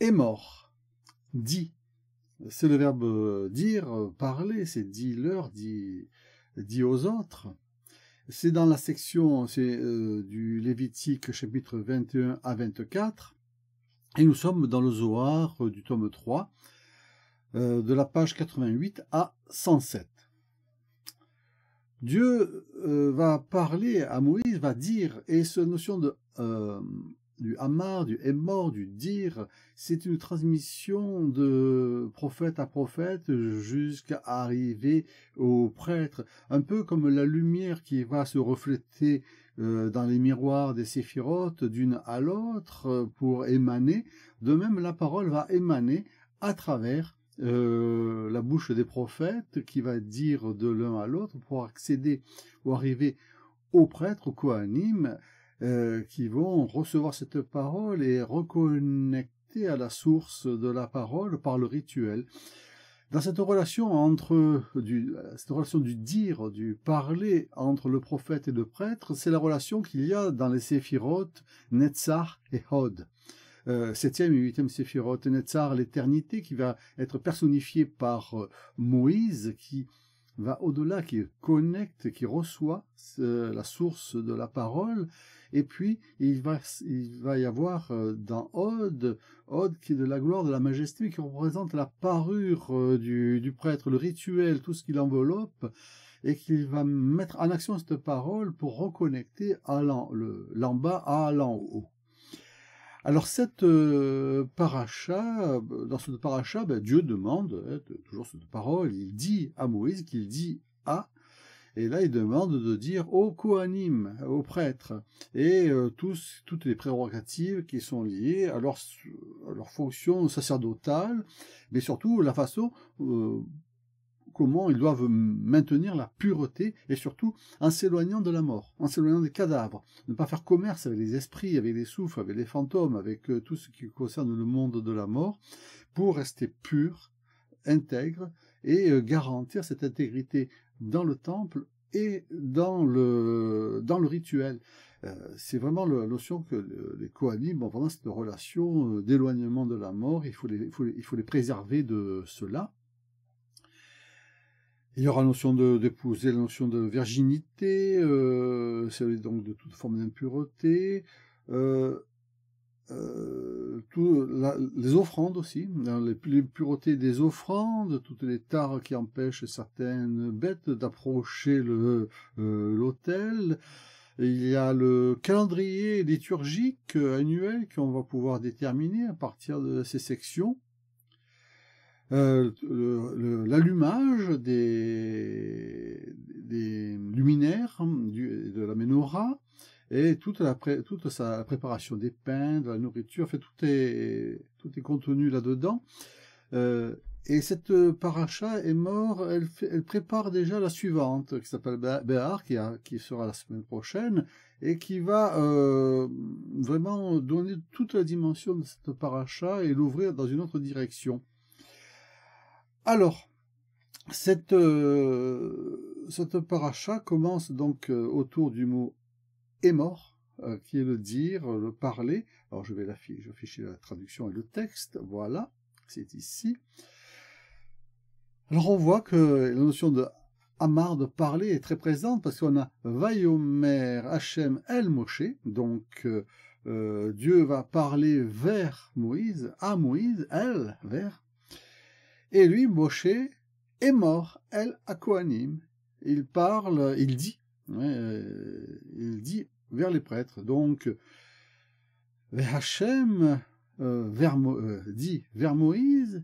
est mort. Dit. C'est le verbe euh, dire, euh, parler, c'est dit leur, dit, dit aux autres. C'est dans la section euh, du Lévitique chapitre 21 à 24. Et nous sommes dans le Zohar du tome 3, de la page 88 à 107. Dieu va parler à Moïse, va dire, et cette notion de du Hamar, du hémor, du Dir. C'est une transmission de prophète à prophète jusqu'à arriver au prêtre. Un peu comme la lumière qui va se refléter euh, dans les miroirs des séphirotes d'une à l'autre euh, pour émaner. De même, la parole va émaner à travers euh, la bouche des prophètes qui va dire de l'un à l'autre pour accéder ou arriver au prêtre, au Kohanim, euh, qui vont recevoir cette parole et reconnecter à la source de la parole par le rituel. Dans cette relation entre du, cette relation du dire, du parler entre le prophète et le prêtre, c'est la relation qu'il y a dans les séphirotes Netzar et Hod. Euh, septième et huitième e séphirotes Netzar, l'éternité qui va être personnifiée par euh, Moïse, qui va au-delà, qui connecte, qui reçoit la source de la parole, et puis, il va, y avoir euh, dans Ode, Ode qui est de la gloire, de la majesté, qui représente la parure euh, du, prêtre, le rituel, tout ce qui l'enveloppe, et qu'il va mettre en action cette parole pour reconnecter l'en, bas à l'en haut. Alors cette euh, paracha, dans ce paracha, ben, Dieu demande, hein, toujours cette parole, il dit à Moïse qu'il dit à et là, il demande de dire au coanimes, au prêtres, et euh, tous, toutes les prérogatives qui sont liées à leur, leur fonction sacerdotale, mais surtout la façon euh, comment ils doivent maintenir la pureté, et surtout en s'éloignant de la mort, en s'éloignant des cadavres, ne pas faire commerce avec les esprits, avec les souffles, avec les fantômes, avec euh, tout ce qui concerne le monde de la mort, pour rester pur, intègre, et garantir cette intégrité dans le temple et dans le, dans le rituel. Euh, c'est vraiment la notion que les cohabits ont vraiment cette relation euh, d'éloignement de la mort, il faut, les, il, faut préserver de cela. Il y aura la notion d'épouser, la notion de virginité, euh, donc de toute forme d'impureté, euh, euh, les offrandes aussi, les, puretés des offrandes, toutes les tares qui empêchent certaines bêtes d'approcher euh, l'autel. il y a le calendrier liturgique euh, annuel qu'on va pouvoir déterminer à partir de ces sections. l'allumage des, des, luminaires de la menorah, et toute, la toute sa préparation des pains, de la nourriture, fait, tout est, tout est contenu là-dedans. Euh, et cette paracha est morte, elle, elle, prépare déjà la suivante, qui s'appelle Béar, qui, a, qui sera la semaine prochaine, et qui va euh, vraiment donner toute la dimension de cette paracha et l'ouvrir dans une autre direction. Alors, cette, euh, cette paracha commence donc autour du mot est mort, euh, qui est le dire, le parler. Alors je vais afficher la traduction et le texte, voilà, c'est ici. Alors on voit que la notion de Amar de parler est très présente parce qu'on a Vayomer Hachem El Moshe, donc euh, euh, Dieu va parler vers Moïse, à Moïse, elle, vers. Et lui, Moshe, est mort, elle, à Kohanim. Il parle, il dit euh, il dit vers les prêtres. Donc, Hachem euh, vers, euh, dit vers Moïse,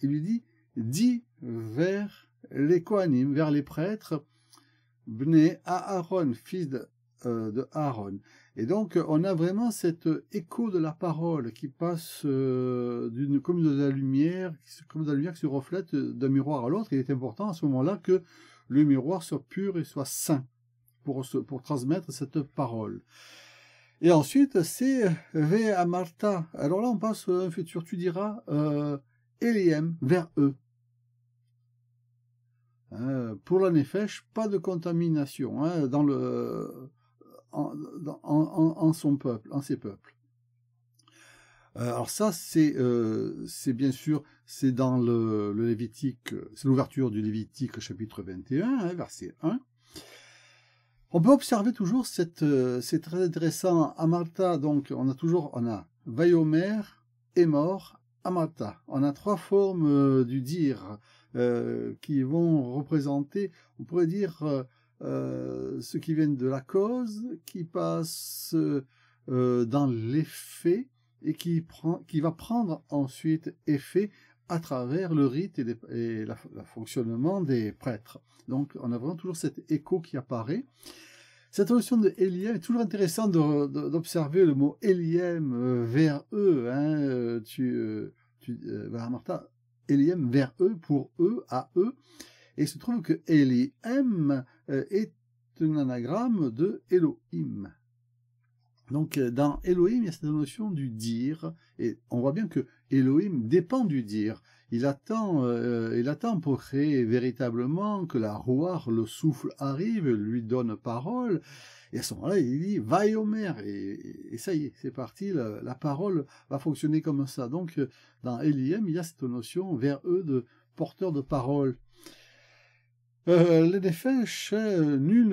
il lui dit, dit vers les Kohanim, vers les prêtres, Bne Aaron, fils de, Aaron. Et donc, on a vraiment cet écho de la parole qui passe d'une comme de la lumière, comme de la lumière qui se reflète d'un miroir à l'autre. Il est important à ce moment-là que le miroir soit pur et soit sain pour, transmettre cette parole. Et ensuite, c'est à Martha. Alors là, on passe un futur. Tu diras euh, vers e. eux. pour la Nefesh, pas de contamination hein, dans le, en, son peuple, en ses peuples. Euh, alors ça, c'est euh, bien sûr, c'est dans le, le Lévitique, c'est l'ouverture du Lévitique chapitre 21, hein, verset 1. On peut observer toujours, cette, euh, c'est très intéressant, Amarta, donc on a toujours, on a mort à Amarta. On a trois formes euh, du dire euh, qui vont représenter, on pourrait dire, ceux qui viennent de la cause, qui passe dans l'effet et qui, prend, qui va prendre ensuite effet à travers le rite et, le fonctionnement des prêtres. Donc on a vraiment toujours cet écho qui apparaît. Cette notion de Eliam est toujours intéressant d'observer le mot Eliam euh, vers eux. Hein, euh, tu, euh, tu Martha, Eliam vers eux, pour eux, à eux. Et il se trouve que Eliam est un anagramme de Elohim. Donc dans Elohim, il y a cette notion du dire, et on voit bien que Elohim dépend du dire. Il attend, euh, il attend pour créer véritablement que la rouar, le souffle arrive, lui donne parole. Et à ce moment-là, il dit Vaille Et, et ça y est, c'est parti. La, parole va fonctionner comme ça. Donc, euh, dans Eliam, il y a cette notion vers eux de porteur de parole. Euh, les euh, nul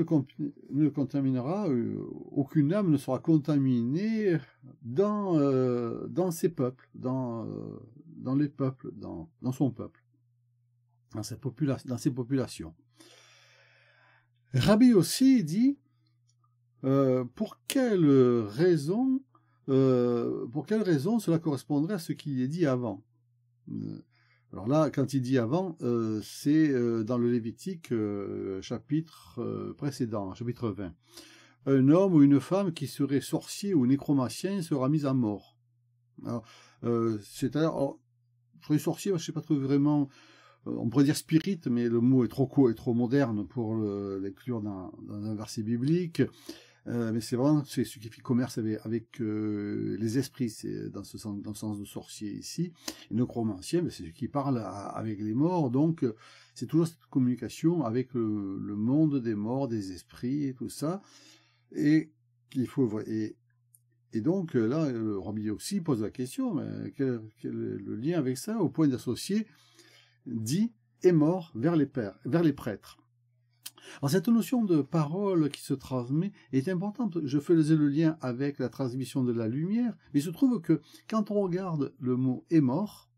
ne, contaminera, euh, aucune âme ne sera contaminée dans, dans ses peuples, dans, dans les peuples, dans, son peuple, dans, sa dans ses populations. Rabbi aussi dit, pour quelle raison, pour quelle raison cela correspondrait à ce qui est dit avant alors là, quand il dit avant, euh, c'est euh, dans le Lévitique, euh, chapitre précédent, chapitre 20. Un homme ou une femme qui serait sorcier ou nécromancien sera mis à mort. C'est-à-dire, oh, je sorcier, je ne sais pas trop vraiment, on pourrait dire spirit, mais le mot est trop court et trop moderne pour l'inclure dans, un verset biblique. Euh, mais c'est vraiment c'est ce qui fait commerce avec, euh, les esprits, c'est dans ce sens, le sens de sorcier ici. Et necromancien, mais ben, c'est ce qui parle avec les morts, donc euh, c'est toujours cette communication avec le, monde des morts, des esprits et tout ça. Et qu'il faut et, donc là, le aussi pose la question, mais quel, est le lien avec ça, au point d'associer dit et mort vers les vers les prêtres. Alors, cette notion de parole qui se transmet est importante. Je faisais le lien avec la transmission de la lumière, mais il se trouve que quand on regarde le mot est mort,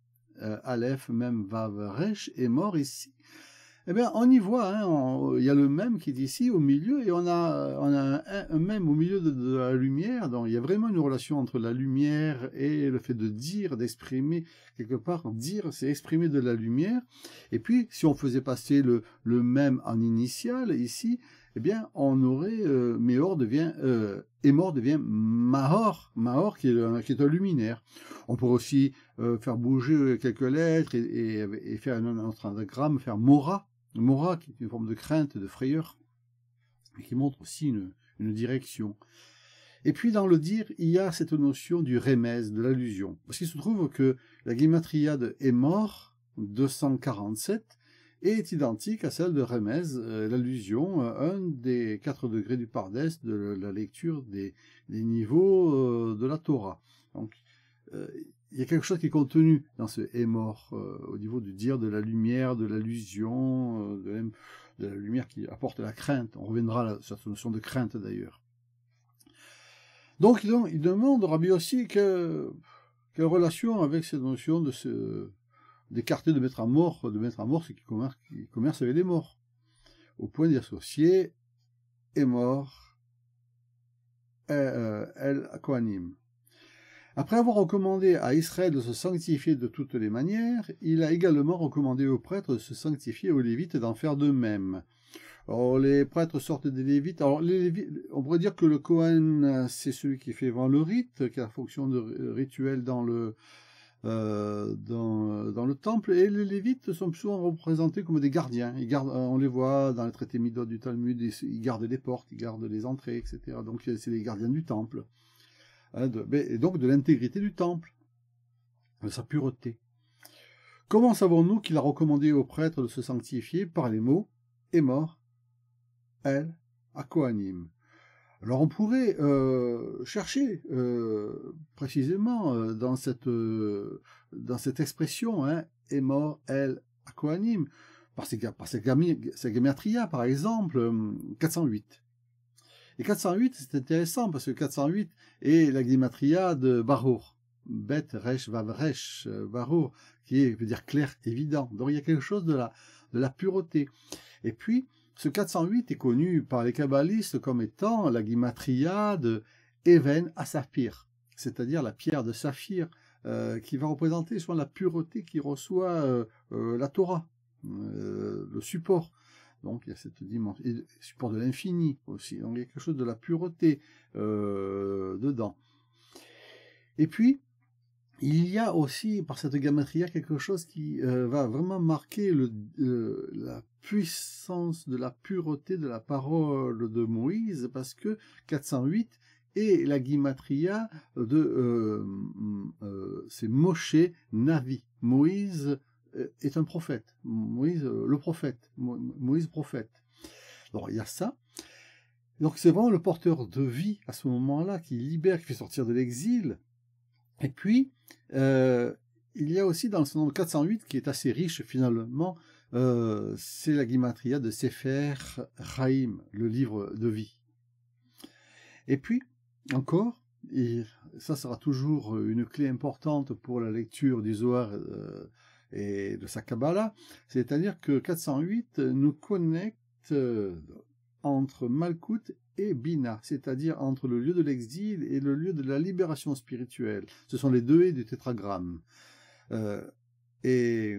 euh, Aleph, même Vav, Resh, est mort ici. Eh bien, on y voit, hein, il y a le même qui est ici au milieu, et on a, un, même au milieu de, la lumière, donc il y a vraiment une relation entre la lumière et le fait de dire, d'exprimer, quelque part, dire, c'est exprimer de la lumière, et puis, si on faisait passer le, le même en initial, ici, eh bien, on aurait, euh, devient, euh, Emor devient Mahor, Mahor qui est, un, qui luminaire. On pourrait aussi euh, faire bouger quelques lettres et, et, faire un autre anagramme, faire Mora, mora, qui est une forme de crainte, de frayeur, et qui montre aussi une, direction. Et puis dans le dire, il y a cette notion du rémèse, de l'allusion. Parce qu'il se trouve que la guimatriade est mort, 247, est identique à celle de Remez, euh, l'allusion, euh, un des quatre degrés du Pardès de la lecture des, niveaux euh, de la Torah. Donc, il y a quelque chose qui est contenu dans ce est mort euh, au niveau du dire, de la lumière, de l'allusion, euh, de, la lumière qui apporte la crainte. On reviendra sur cette notion de crainte d'ailleurs. Donc il, demande au Rabbi aussi quelle relation avec cette notion de d'écarter, de mettre à mort, de mettre à mort ce qui commerce, avec les morts, au point d'y associer est mort, elle, a elle après avoir recommandé à Israël de se sanctifier de toutes les manières, il a également recommandé aux prêtres de se sanctifier aux Lévites d'en faire de même. Alors, les prêtres sortent des Lévites. Alors, on pourrait dire que le Cohen, c'est celui qui fait vendre le rite, qui a la fonction de rituel dans le, euh, dans, le temple. Et les Lévites sont souvent représentés comme des gardiens. Euh, on les voit dans les traités Midot du Talmud, ils, gardent les portes, ils gardent les entrées, etc. Donc c'est les gardiens du temple. Hein, et donc de l'intégrité du temple, de sa pureté. Comment savons-nous qu'il a recommandé aux prêtres de se sanctifier par les mots et mort, elle, à alors on pourrait euh, chercher euh, précisément euh, dans, cette, dans cette expression hein, est mort elle à Kohanim par par ses, par exemple 408 et 408, c'est intéressant parce que 408 est la gimatria de Barour. Bet, Resh, Vav, Resh, euh, Barour, qui est, veut dire clair, évident. Donc il y a quelque chose de la, de la pureté. Et puis, ce 408 est connu par les kabbalistes comme étant la guimatriade de Even à Saphir, c'est-à-dire la pierre de saphir, euh, qui va représenter soit la pureté qui reçoit euh, la Torah, le support donc il y a cette dimension. Et support de l'infini aussi. Donc il y a quelque chose de la pureté euh, dedans. Et puis, il y a aussi, par cette gamatria, quelque chose qui euh, va vraiment marquer le, la puissance de la pureté de la parole de Moïse, parce que 408 est la gamatria de... ces euh, c'est Moshe Navi. Moïse est un prophète. Moïse, euh, le prophète. Moïse, prophète. Alors, il y a ça. Donc, c'est vraiment le porteur de vie à ce moment-là qui libère, qui fait sortir de l'exil. Et puis, euh, il y a aussi dans ce nombre 408, qui est assez riche finalement, euh, c'est la guimatria de Sefer Raïm, le livre de vie. Et puis, encore, ça sera toujours une clé importante pour la lecture du Zohar et de sa Kabbalah, c'est-à-dire que 408 nous connecte euh, entre Malkout et Bina, c'est-à-dire entre le lieu de l'exil et le lieu de la libération spirituelle. Ce sont les deux et » du tétragramme. Euh, et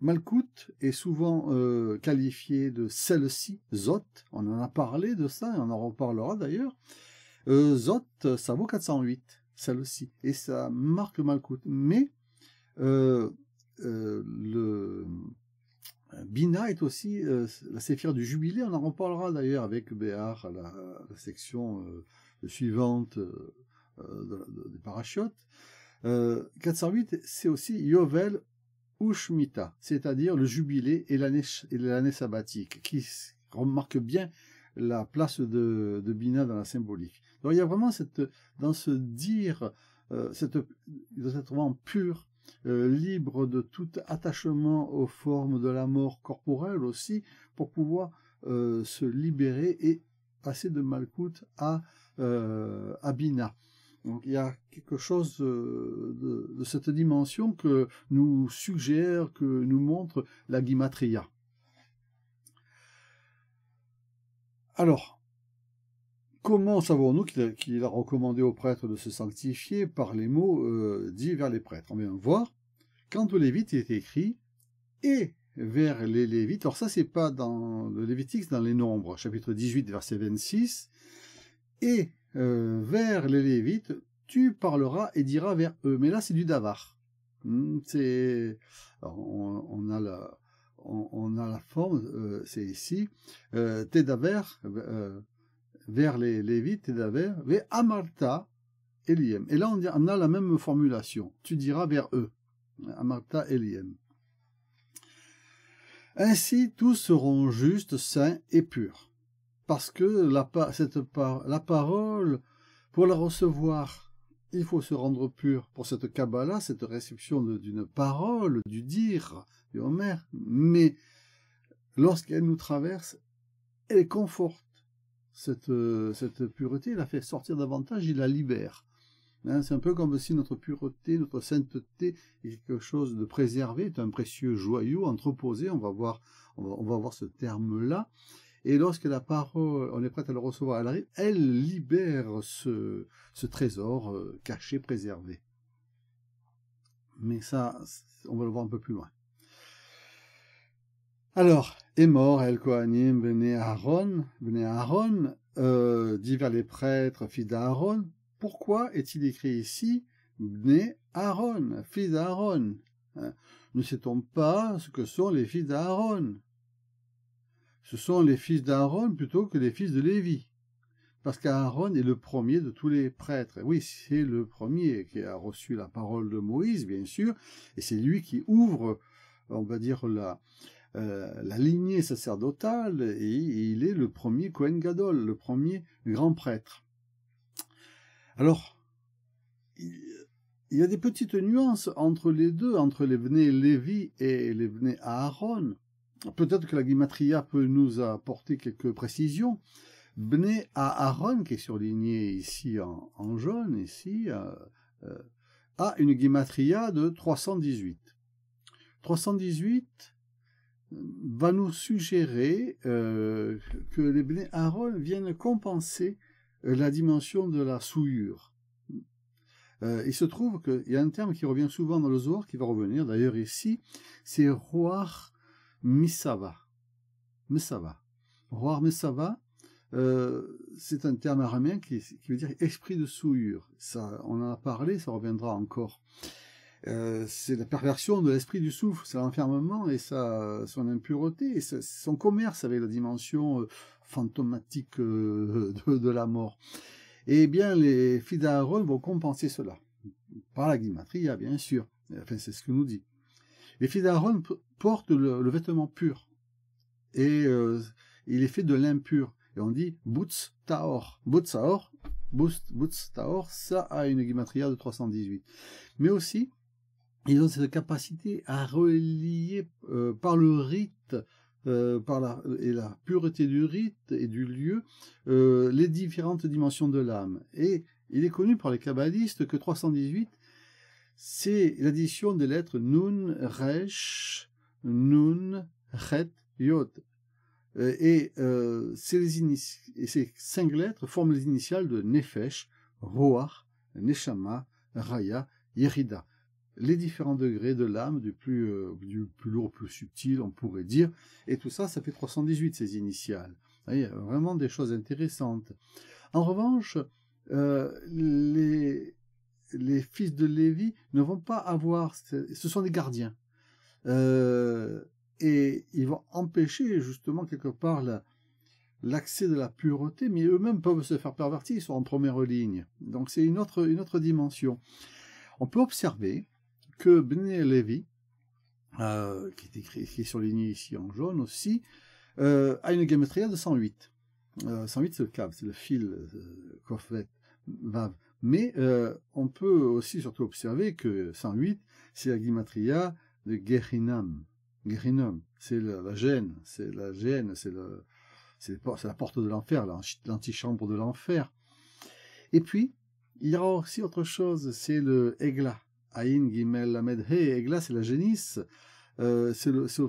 Malkout est souvent euh, qualifié de celle-ci, Zot. On en a parlé de ça, et on en reparlera d'ailleurs. Zot, ça vaut 408, celle-ci. Et ça marque Malkout. Mais euh, le Bina est aussi euh, la séphire du jubilé. On en reparlera d'ailleurs avec Béar à la, section euh, suivante des parachutes. 408, c'est aussi Yovel Ushmita, c'est-à-dire le jubilé et l'année sabbatique, qui remarque bien la place de, Bina dans la symbolique. Donc il y a vraiment cette, dans ce dire, cette, vraiment pur, euh, libre de tout attachement aux formes de la mort corporelle aussi, pour pouvoir euh, se libérer et passer de Malkout à, Abina. Euh, Donc il y a quelque chose de, de, cette dimension que nous suggère, que nous montre la Gimatria. Alors, Comment savons-nous qu'il a, recommandé aux prêtres de se sanctifier par les mots euh, dits vers les prêtres On eh vient voir, quand aux Lévites, il est écrit « et vers les Lévites ». alors ça, c'est pas dans le Lévitique, c'est dans les Nombres, chapitre 18, verset 26. « Et euh, vers les Lévites, tu parleras et diras vers eux ». Mais là, c'est du Davar. Hmm, on, a la... forme, euh, c'est ici, davar vers les Lévites et d'Aver, vers Amarta Eliem. Et là, on, a la même formulation. Tu diras vers eux. Amarta Eliem. Ainsi, tous seront justes, saints et purs. Parce que la, cette, la parole, pour la recevoir, il faut se rendre pur. Pour cette Kabbalah, cette réception d'une parole, du dire, du Homer. Mais lorsqu'elle nous traverse, elle conforte euh, cette, pureté, il la fait sortir davantage, il la libère. Hein, c'est un peu comme si notre pureté, notre sainteté est quelque chose de préservé, est un précieux joyau entreposé, on va voir, voir ce terme-là. Et lorsque la parole, on est prête à le recevoir, elle arrive, elle libère ce trésor euh, caché, préservé. Mais ça, on va le voir un peu plus loin. Alors, est mort El Kohanim, Bene Aaron, bne Aaron, euh, dit vers les prêtres, fils d'Aaron, pourquoi est-il écrit ici Bne Aaron, fils d'Aaron hein Ne sait-on pas ce que sont les fils d'Aaron Ce sont les fils d'Aaron plutôt que les fils de Lévi. Parce qu'Aaron est le premier de tous les prêtres. oui, c'est le premier qui a reçu la parole de Moïse, bien sûr, et c'est lui qui ouvre, on va dire, la, euh, la lignée sacerdotale et, il est le premier Kohen Gadol, le premier grand prêtre. Alors, il, y a des petites nuances entre les deux, entre les venés Lévi et les venés Aaron. Peut-être que la Guimatria peut nous apporter quelques précisions. Bné Aaron, qui est surligné ici en, jaune, ici, euh, euh, a une Guimatria de 318. 318, va nous suggérer euh, que les blés Aaron viennent compenser euh, la dimension de la souillure. Euh, il se trouve qu'il y a un terme qui revient souvent dans le Zohar, qui va revenir d'ailleurs ici, c'est Roar Misava. Misava. Roar Misava, c'est un terme araméen qui, qui, veut dire esprit de souillure. Ça, on en a parlé, ça reviendra encore. Euh, c'est la perversion de l'esprit du souffle, c'est l'enfermement et sa, son impureté, et son commerce avec la dimension euh, fantomatique euh, de, la mort. Eh bien, les fils d'Aaron vont compenser cela, par la guimatria, bien sûr. Enfin, c'est ce que nous dit. Les fils d'Aaron portent le, vêtement pur, et il est fait de l'impur. Et on dit boutz Taor. boutz Taor, ça a une guimatria de 318. Mais aussi, ils ont cette capacité à relier euh, par le rite euh, par la, et la pureté du rite et du lieu euh, les différentes dimensions de l'âme. Et il est connu par les kabbalistes que 318, c'est l'addition des lettres Nun, Resh, Nun, Chet, Yod. Et ces, et ces cinq lettres forment les initiales de Nefesh, Roar, Neshama, Raya, Yerida les différents degrés de l'âme, du plus, euh, lourd au plus subtil, on pourrait dire, et tout ça, ça fait 318, ces initiales. Il y a vraiment des choses intéressantes. En revanche, euh, les, fils de Lévi ne vont pas avoir, ce sont des gardiens, euh, et ils vont empêcher justement quelque part l'accès de la pureté, mais eux-mêmes peuvent se faire pervertir, ils sont en première ligne. Donc c'est une autre dimension. On peut observer que Bené Levi, euh, qui, est écrit, surligné ici en jaune aussi, euh, a une guimatria de 108. 108 euh, c'est le câble, c'est le fil qu'on Vav. Mais on peut aussi surtout observer que 108 c'est la guimatria de Gerinam. Gerinam, c'est la, gêne, c'est la gêne, c'est la porte de l'enfer, l'antichambre de l'enfer. Et puis, il y aura aussi autre chose, c'est le Egla. Aïn Gimel Lamed He, Egla c'est la génisse, euh, c'est le, c'est,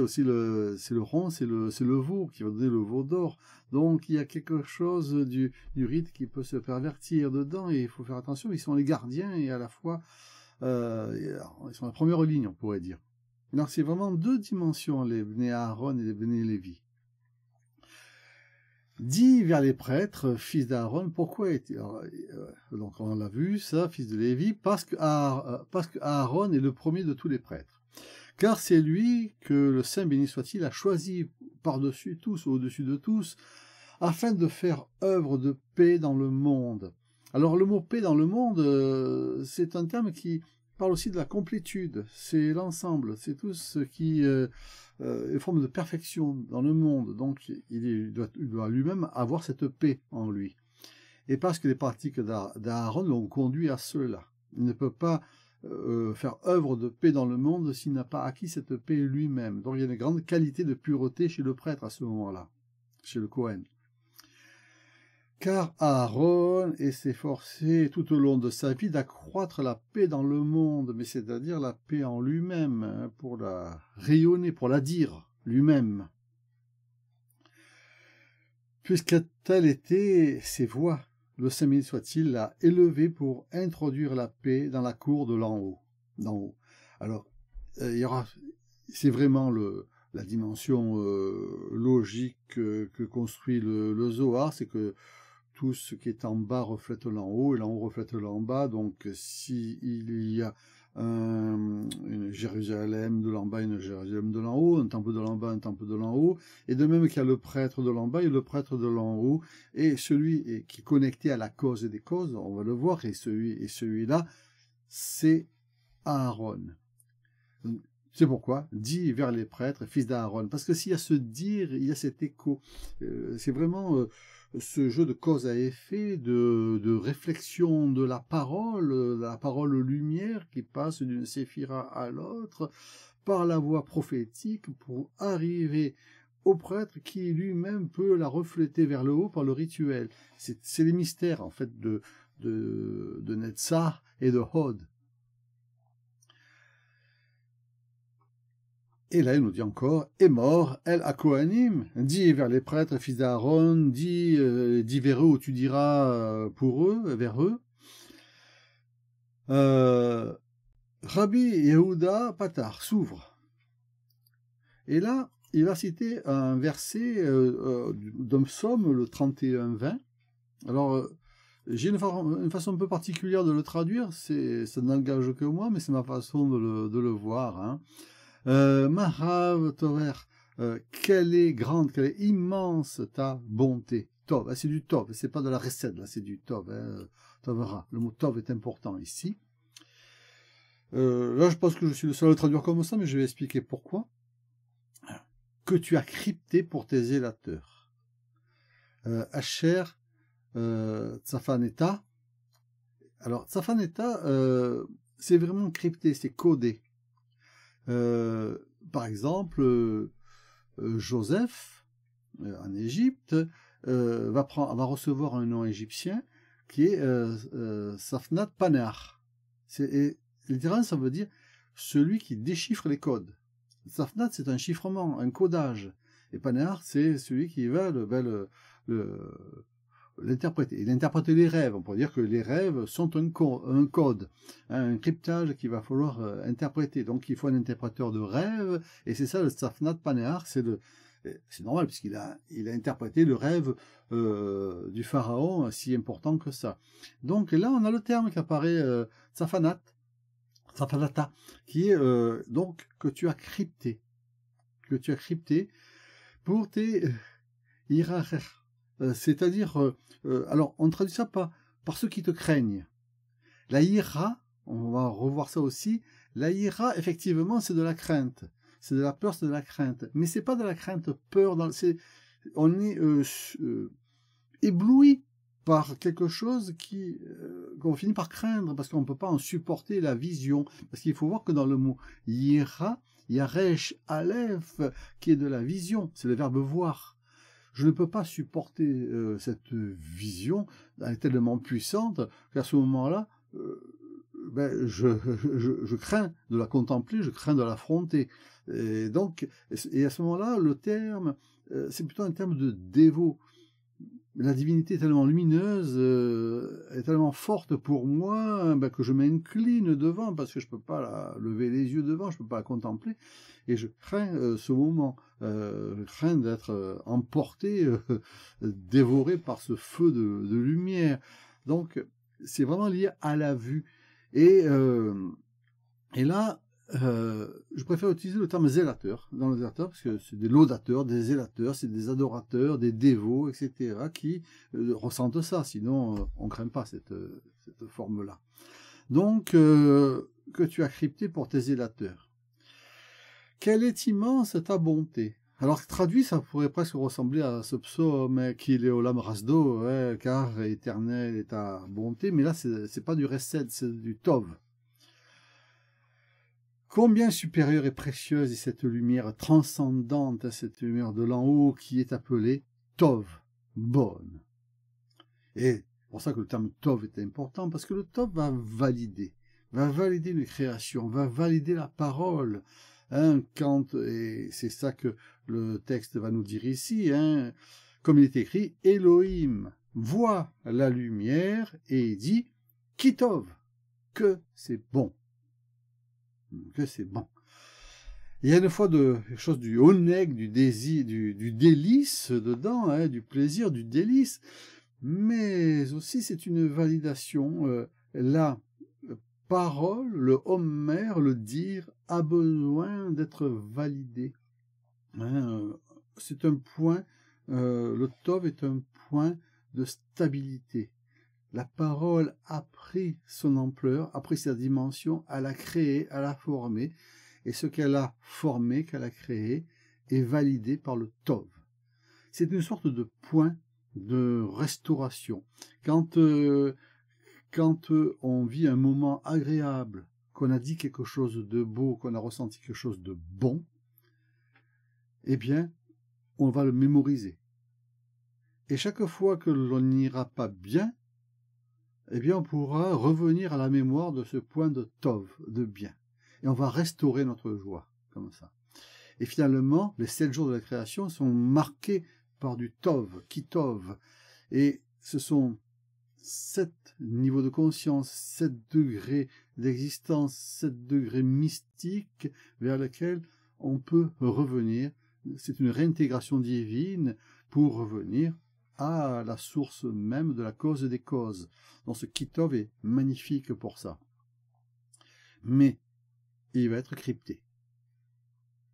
aussi le, c'est le rond, c'est le, c'est le veau qui va donner le veau d'or. Donc il y a quelque chose du, du rite qui peut se pervertir dedans et il faut faire attention. Ils sont les gardiens et à la fois, euh, ils sont la première ligne, on pourrait dire. Alors c'est vraiment deux dimensions, les Bnei Aaron et les Bnei Lévi dit vers les prêtres, fils d'Aaron, pourquoi est-il euh, Donc on l'a vu, ça, fils de Lévi, parce que, euh, parce est le premier de tous les prêtres. Car c'est lui que le Saint béni soit-il a choisi par-dessus tous, au-dessus de tous, afin de faire œuvre de paix dans le monde. Alors le mot paix dans le monde, euh, c'est un terme qui parle aussi de la complétude, c'est l'ensemble, c'est tout ce qui euh, une forme de perfection dans le monde, donc il doit, lui-même avoir cette paix en lui. Et parce que les pratiques d'Aaron l'ont conduit à cela. Il ne peut pas euh, faire œuvre de paix dans le monde s'il n'a pas acquis cette paix lui-même. Donc il y a une grande qualité de pureté chez le prêtre à ce moment-là, chez le Cohen car Aaron s'est forcé tout au long de sa vie d'accroître la paix dans le monde, mais c'est-à-dire la paix en lui-même, hein, pour la rayonner, pour la dire lui-même. Puisqu'a-t-elle était ses voix, le saint soit-il l'a élevé pour introduire la paix dans la cour de l'en haut, haut. Alors, euh, il y aura, c'est vraiment la dimension euh, logique euh, que, construit le, le c'est que tout ce qui est en bas reflète l'en haut et l'en haut reflète l'en bas. Donc s'il y a un, une Jérusalem de l'en bas, une Jérusalem de l'en haut, un temple de l'en bas, un temple de l'en haut, et de même qu'il y a le prêtre de l'en bas et le prêtre de l'en haut, et celui qui est connecté à la cause des causes, on va le voir, et celui et celui-là, c'est Aaron. C'est pourquoi dit vers les prêtres, fils d'Aaron, parce que s'il y a ce dire, il y a cet écho. Euh, c'est vraiment euh, ce jeu de cause à effet, de, réflexion de la parole, la parole lumière qui passe d'une séphira à l'autre, par la voie prophétique pour arriver au prêtre qui lui-même peut la refléter vers le haut par le rituel. C'est les mystères en fait de, de, et de Hod. Et là, il nous dit encore, « est mort, El Akohanim, dit vers les prêtres, fils d'Aaron, dit euh, vers eux tu diras euh, pour eux, vers eux. Euh, Rabbi Yehuda Patar s'ouvre. Et là, il va citer un verset d'un psaume, le 31-20. Alors, j'ai une, façon un peu particulière de le traduire, c'est ça n'engage que moi, mais c'est ma façon de le, de le voir. Hein. Euh, Tover, euh, quelle est grande, quelle est immense ta bonté. Tov, ah, c'est du Tov, c'est pas de la recette, là, c'est du Tov. Hein, le mot Tov est important ici. Euh, là, je pense que je suis le seul à le traduire comme ça, mais je vais expliquer pourquoi. Que tu as crypté pour tes élateurs. Euh, Asher, euh, Tsafaneta. Alors, Tsafaneta, c'est vraiment crypté, c'est codé. Euh, par exemple, euh, euh, Joseph, en Égypte, va, recevoir un nom égyptien qui est Safnat Panar. Et littéralement, ça veut dire celui qui déchiffre les codes. Safnat, c'est un chiffrement, un codage. Et Panar, c'est celui qui va le, le l'interpréter. Il interprète les rêves. On pourrait dire que les rêves sont un, code, hein, un cryptage qu'il va falloir euh, interpréter. Donc il faut un interpréteur de rêves, et c'est ça le Safnat Panéar, c'est le c'est normal puisqu'il a, il a interprété le rêve euh, du pharaon hein, si important que ça. Donc là, on a le terme qui apparaît, euh, Safanat, qui est euh, donc que tu as crypté, que tu as crypté pour tes irachers euh, c'est-à-dire, euh, euh, alors on traduit ça par, par ceux qui te craignent. La ira, on va revoir ça aussi, la ira, effectivement, c'est de la crainte. C'est de la peur, c'est de la crainte. Mais c'est pas de la crainte peur. Dans, on est ébloui par quelque chose qui qu'on finit par craindre parce qu'on ne peut pas en supporter la vision. Parce qu'il faut voir que dans le mot ira, yarech aleph, qui est de la vision, c'est le verbe voir. Je ne peux pas supporter euh, cette vision, elle est tellement puissante qu'à ce moment-là, euh, ben, je, crains de la contempler, je crains de l'affronter. Et donc, et à ce moment-là, le terme, euh, c'est plutôt un terme de dévot. La divinité est tellement lumineuse, est tellement forte pour moi, ben, que je m'incline devant parce que je ne peux pas la lever les yeux devant, je ne peux pas la contempler et je crains euh, ce moment, euh, je crains d'être euh, emporté, dévoré par ce feu de, lumière. Donc c'est vraiment lié à la vue. Et, là, je préfère utiliser le terme zélateur dans le zélateur, parce que c'est des laudateurs, des zélateurs, c'est des adorateurs, des dévots, etc., qui ressentent ça. Sinon, on ne craint pas cette, cette forme-là. Donc, que tu as crypté pour tes zélateurs. Quelle est immense ta bonté alors traduit, ça pourrait presque ressembler à ce psaume qu'il est au lame rasdo, hein, car éternel est ta bonté, mais là c'est pas du recède, c'est du tov. Combien supérieure et précieuse est cette lumière transcendante, cette lumière de l'en haut qui est appelée tov, bonne. Et c'est pour ça que le terme tov est important, parce que le tov va valider, va valider une création, va valider la parole, Hein, et c'est ça que le texte va nous dire ici, hein, comme il est écrit, Elohim voit la lumière et dit Kitov, que c'est bon. Que c'est bon. Il y a une fois de quelque chose du oneg, du désir, du, délice dedans, hein, du plaisir, du délice, mais aussi c'est une validation euh, là parole, le homère, le dire, a besoin d'être validé. Hein, euh, c'est un point, euh, le Tov est un point de stabilité. La parole a pris son ampleur, a pris sa dimension, elle a créé, elle a formé, et ce qu'elle a formé, qu'elle a créé, est validé par le Tov. C'est une sorte de point de restauration. Quand euh, quand euh, on vit un moment agréable, qu'on a dit quelque chose de beau, qu'on a ressenti quelque chose de bon, eh bien, on va le mémoriser. Et chaque fois que l'on n'ira pas bien, eh bien, on pourra revenir à la mémoire de ce point de tov, de bien. Et on va restaurer notre joie, comme ça. Et finalement, les sept jours de la création sont marqués par du tov, kitov. Et ce sont sept niveau de conscience, sept degrés d'existence, sept degrés mystiques vers lesquels on peut revenir. C'est une réintégration divine pour revenir à la source même de la cause des causes. Donc ce Kitov est magnifique pour ça. Mais il va être crypté.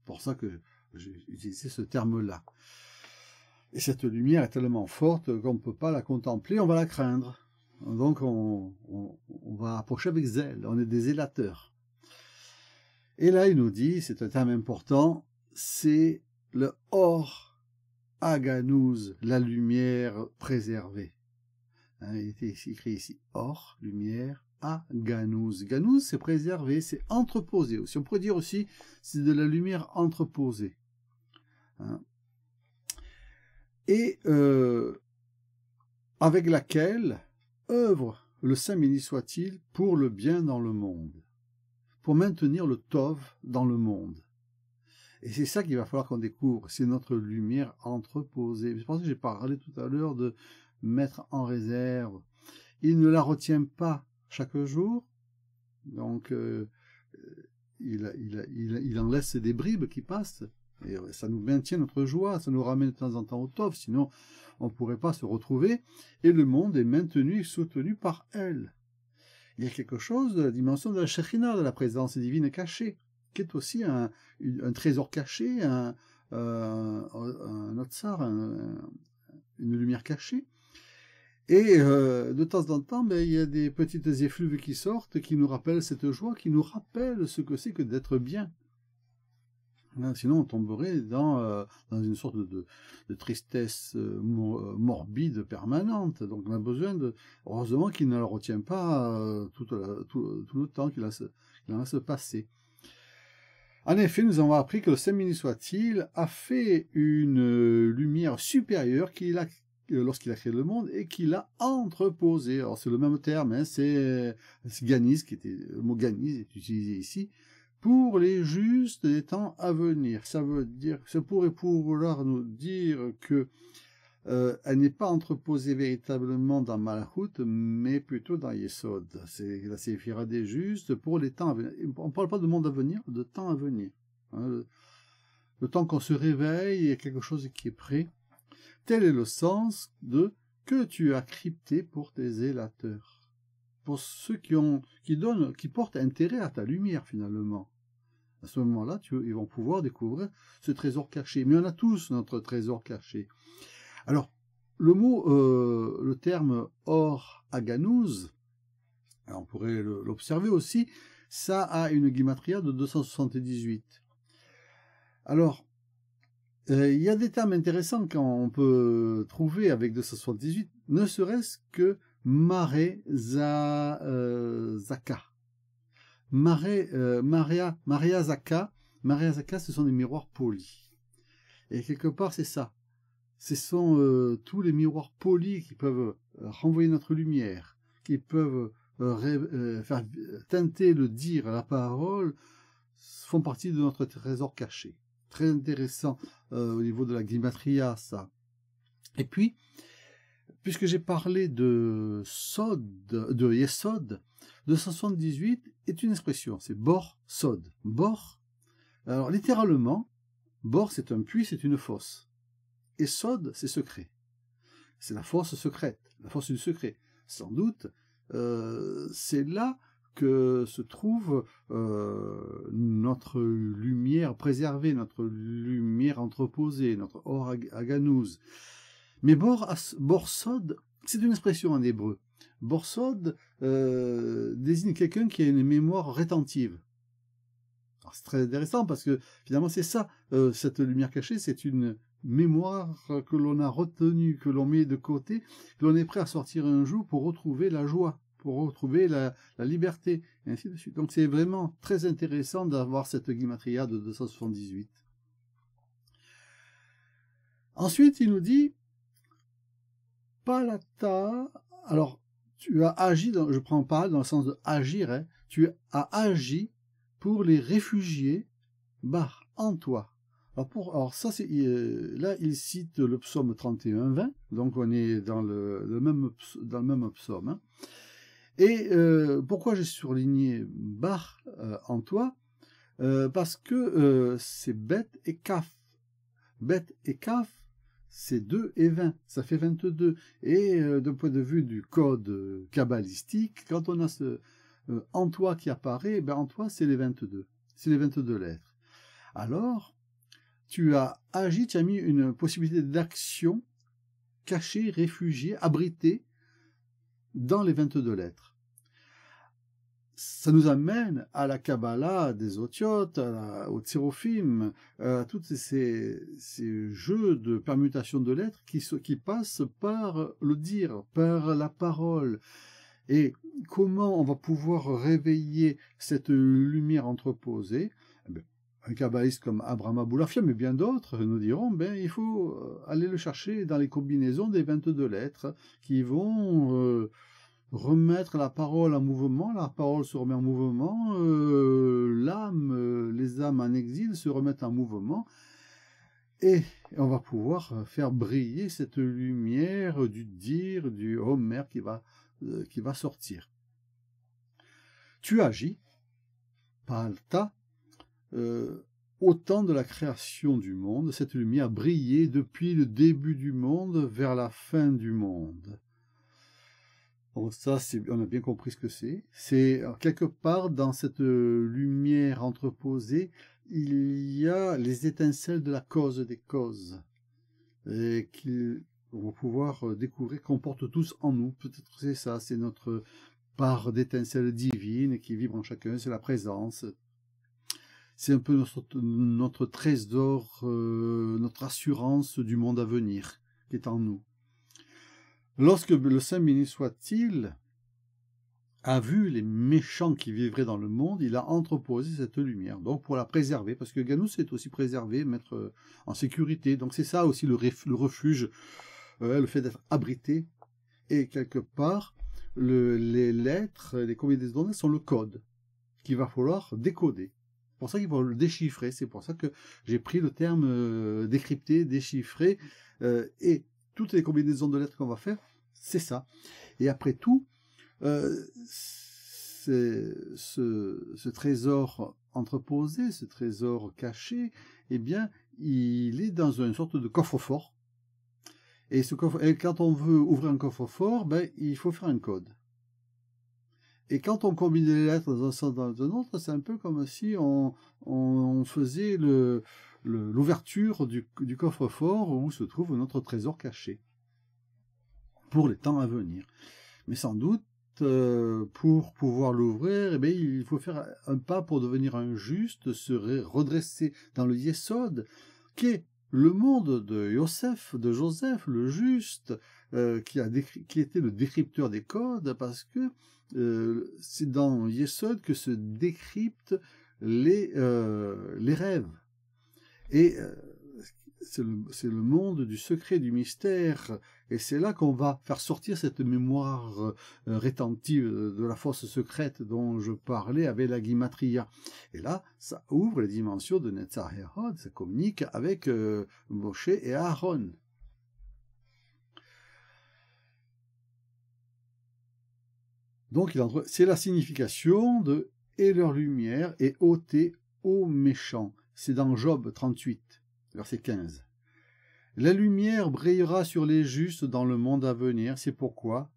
Pour ça que j'ai utilisé ce terme-là. Et cette lumière est tellement forte qu'on ne peut pas la contempler, on va la craindre. Donc on, va approcher avec zèle, on est des élateurs. Et là, il nous dit, c'est un terme important, c'est le or ganous la lumière préservée. Hein, il est écrit ici or, lumière, ganous Ganous, c'est préservé, c'est entreposé. aussi. on pourrait dire aussi, c'est de la lumière entreposée. Hein et euh, avec laquelle œuvre le saint Mini soit-il pour le bien dans le monde, pour maintenir le Tov dans le monde. Et c'est ça qu'il va falloir qu'on découvre, c'est notre lumière entreposée. C'est pour ça que j'ai parlé tout à l'heure de mettre en réserve. Il ne la retient pas chaque jour, donc euh, il en laisse des bribes qui passent, et euh, ça nous maintient notre joie, ça nous ramène de temps en temps au top, sinon on ne pourrait pas se retrouver. Et le monde est maintenu et soutenu par elle. Il y a quelque chose de la dimension de la Shekhinah, de la présence divine cachée, qui est aussi un, trésor caché, un, euh, une lumière cachée. Et euh, de temps en temps, ben, il y a des petites effluves qui sortent, qui nous rappellent cette joie, qui nous rappellent ce que c'est que d'être bien. Hein, sinon, on tomberait dans, euh, dans une sorte de, tristesse euh, euh, morbide permanente. Donc, on a besoin de. Heureusement qu'il ne la retient pas tout, le temps qu'il a, en a se passer. En effet, nous avons appris que le Saint-Mini soit-il a fait une lumière supérieure qu'il a lorsqu'il a créé le monde et qu'il a entreposé. Alors c'est le même terme, hein, c'est Ganis qui était le mot Ganis est utilisé ici pour les justes des temps à venir. Ça veut dire, ce pourrait pour vouloir nous dire que euh, elle n'est pas entreposée véritablement dans Malchut, mais plutôt dans Yesod. C'est la séphira des justes pour les temps à venir. On ne parle pas de monde à venir, de temps à venir. Hein. le, le, temps qu'on se réveille, il y a quelque chose qui est prêt. Tel est le sens de que tu as crypté pour tes élateurs pour ceux qui, ont, qui, donnent, qui portent intérêt à ta lumière finalement. À ce moment-là, ils vont pouvoir découvrir ce trésor caché. Mais on a tous notre trésor caché. Alors, le mot, euh, le terme or aganouze, on pourrait l'observer aussi, ça a une guimatria de 278. Alors, euh, il y a des termes intéressants qu'on peut trouver avec 278, ne serait-ce que Mare, euh, Maria, Maria Zaka. Maria Zaka, ce sont des miroirs polis. Et quelque part, c'est ça. Ce sont euh, tous les miroirs polis qui peuvent euh, renvoyer notre lumière, qui peuvent faire teinter le dire, la parole, font partie de notre trésor caché. Très intéressant au niveau de la glimatria, ça. Et puis, puisque j'ai parlé de sod, de yesod, 278 est une expression, c'est bor sod. Bor, alors littéralement, bor c'est un puits, c'est une fosse. Et sod, c'est secret. C'est la force secrète, la force du secret. Sans doute, euh, c'est là que se trouve euh, notre lumière préservée, notre lumière entreposée, notre or mais borsod, c'est une expression en hébreu. Borsod euh, désigne quelqu'un qui a une mémoire rétentive. C'est très intéressant parce que finalement c'est ça, euh, cette lumière cachée, c'est une mémoire que l'on a retenue, que l'on met de côté, que l'on est prêt à sortir un jour pour retrouver la joie, pour retrouver la, la liberté, et ainsi de suite. Donc c'est vraiment très intéressant d'avoir cette guimatria de 278. Ensuite, il nous dit palata, alors tu as agi, je je prends pas dans le sens de agir, hein. tu as agi pour les réfugiés, bar, en toi. Alors, pour, ça, c'est, euh, là, il cite le psaume 31, 20, donc on est dans le, même, dans le même psaume. Hein. Et euh, pourquoi j'ai surligné bar en euh, toi Parce que c'est bête et caf. Bête et caf, c'est 2 et 20, ça fait 22. Et euh, de point de vue du code kabbalistique, euh, quand on a ce en euh, toi qui apparaît, ben en toi c'est les 22, c'est les 22 lettres. Alors, tu as agi, tu as mis une possibilité d'action cachée, réfugiée, abritée dans les 22 lettres ça nous amène à la Kabbalah des Otiotes, au tsirophime euh, à tous ces, jeux de permutation de lettres qui, qui passent par le dire, par la parole. Et comment on va pouvoir réveiller cette lumière entreposée eh ben, un kabbaliste comme Abraham Aboulafia, mais bien d'autres, nous diront, ben, il faut euh, aller le chercher dans les combinaisons des 22 lettres qui vont euh, remettre la parole en mouvement, la parole se remet en mouvement, euh, l'âme, euh, les âmes en exil se remettent en mouvement, et on va pouvoir euh, faire briller cette lumière du dire, du Homer qui va, qui va sortir. Tu agis, Palta, au temps de la création du monde, cette lumière brillait depuis le début du monde vers la fin du monde ça, on a bien compris ce que c'est. C'est euh, quelque part dans cette euh, lumière entreposée, il y a les étincelles de la cause des causes, et euh, va pouvoir découvrir qu'on porte tous en nous. Peut-être c'est ça, c'est notre part d'étincelle divine qui vibre en chacun, c'est la présence. C'est un peu notre, trésor, notre assurance du monde à venir qui est en nous. Lorsque le Saint ministre soit-il a vu les méchants qui vivraient dans le monde, il a entreposé cette lumière, donc pour la préserver, parce que Ganous est aussi préservé, mettre euh, en sécurité, donc c'est ça aussi le, refuge, euh, le fait d'être abrité, et quelque part, les lettres, les combinaisons données sont le code qu'il va falloir décoder. C'est pour ça qu'il faut le déchiffrer, c'est pour ça que j'ai pris le terme euh, décrypter, déchiffrer, et toutes les combinaisons de lettres qu'on va faire, c'est ça. Et après tout, euh, ce, trésor entreposé, ce trésor caché, eh bien, il est dans une sorte de coffre-fort. Et, quand on veut ouvrir un coffre-fort, ben, il faut faire un code. Et quand on combine les lettres dans un sens dans un autre, c'est un peu comme si on, on, on faisait le, l'ouverture du, coffre-fort où se trouve notre trésor caché pour les temps à venir. Mais sans doute, euh, pour pouvoir l'ouvrir, eh il faut faire un pas pour devenir un juste, se redresser dans le Yesod, qui est le monde de Joseph, de Joseph le juste, euh, qui, a qui était le décrypteur des codes, parce que euh, c'est dans Yesod que se décryptent les, les rêves. Et euh, c'est le, monde du secret, du mystère. Et c'est là qu'on va faire sortir cette mémoire euh, rétentive de la force secrète dont je parlais avec la guimatria. Et là, ça ouvre les dimensions de Netzar Herod, ça communique avec euh, Moshe et Aaron. Donc, c'est la signification de « et leur lumière » et « ôté aux méchants ». C'est dans Job 38, verset 15. La lumière brillera sur les justes dans le monde à venir, c'est pourquoi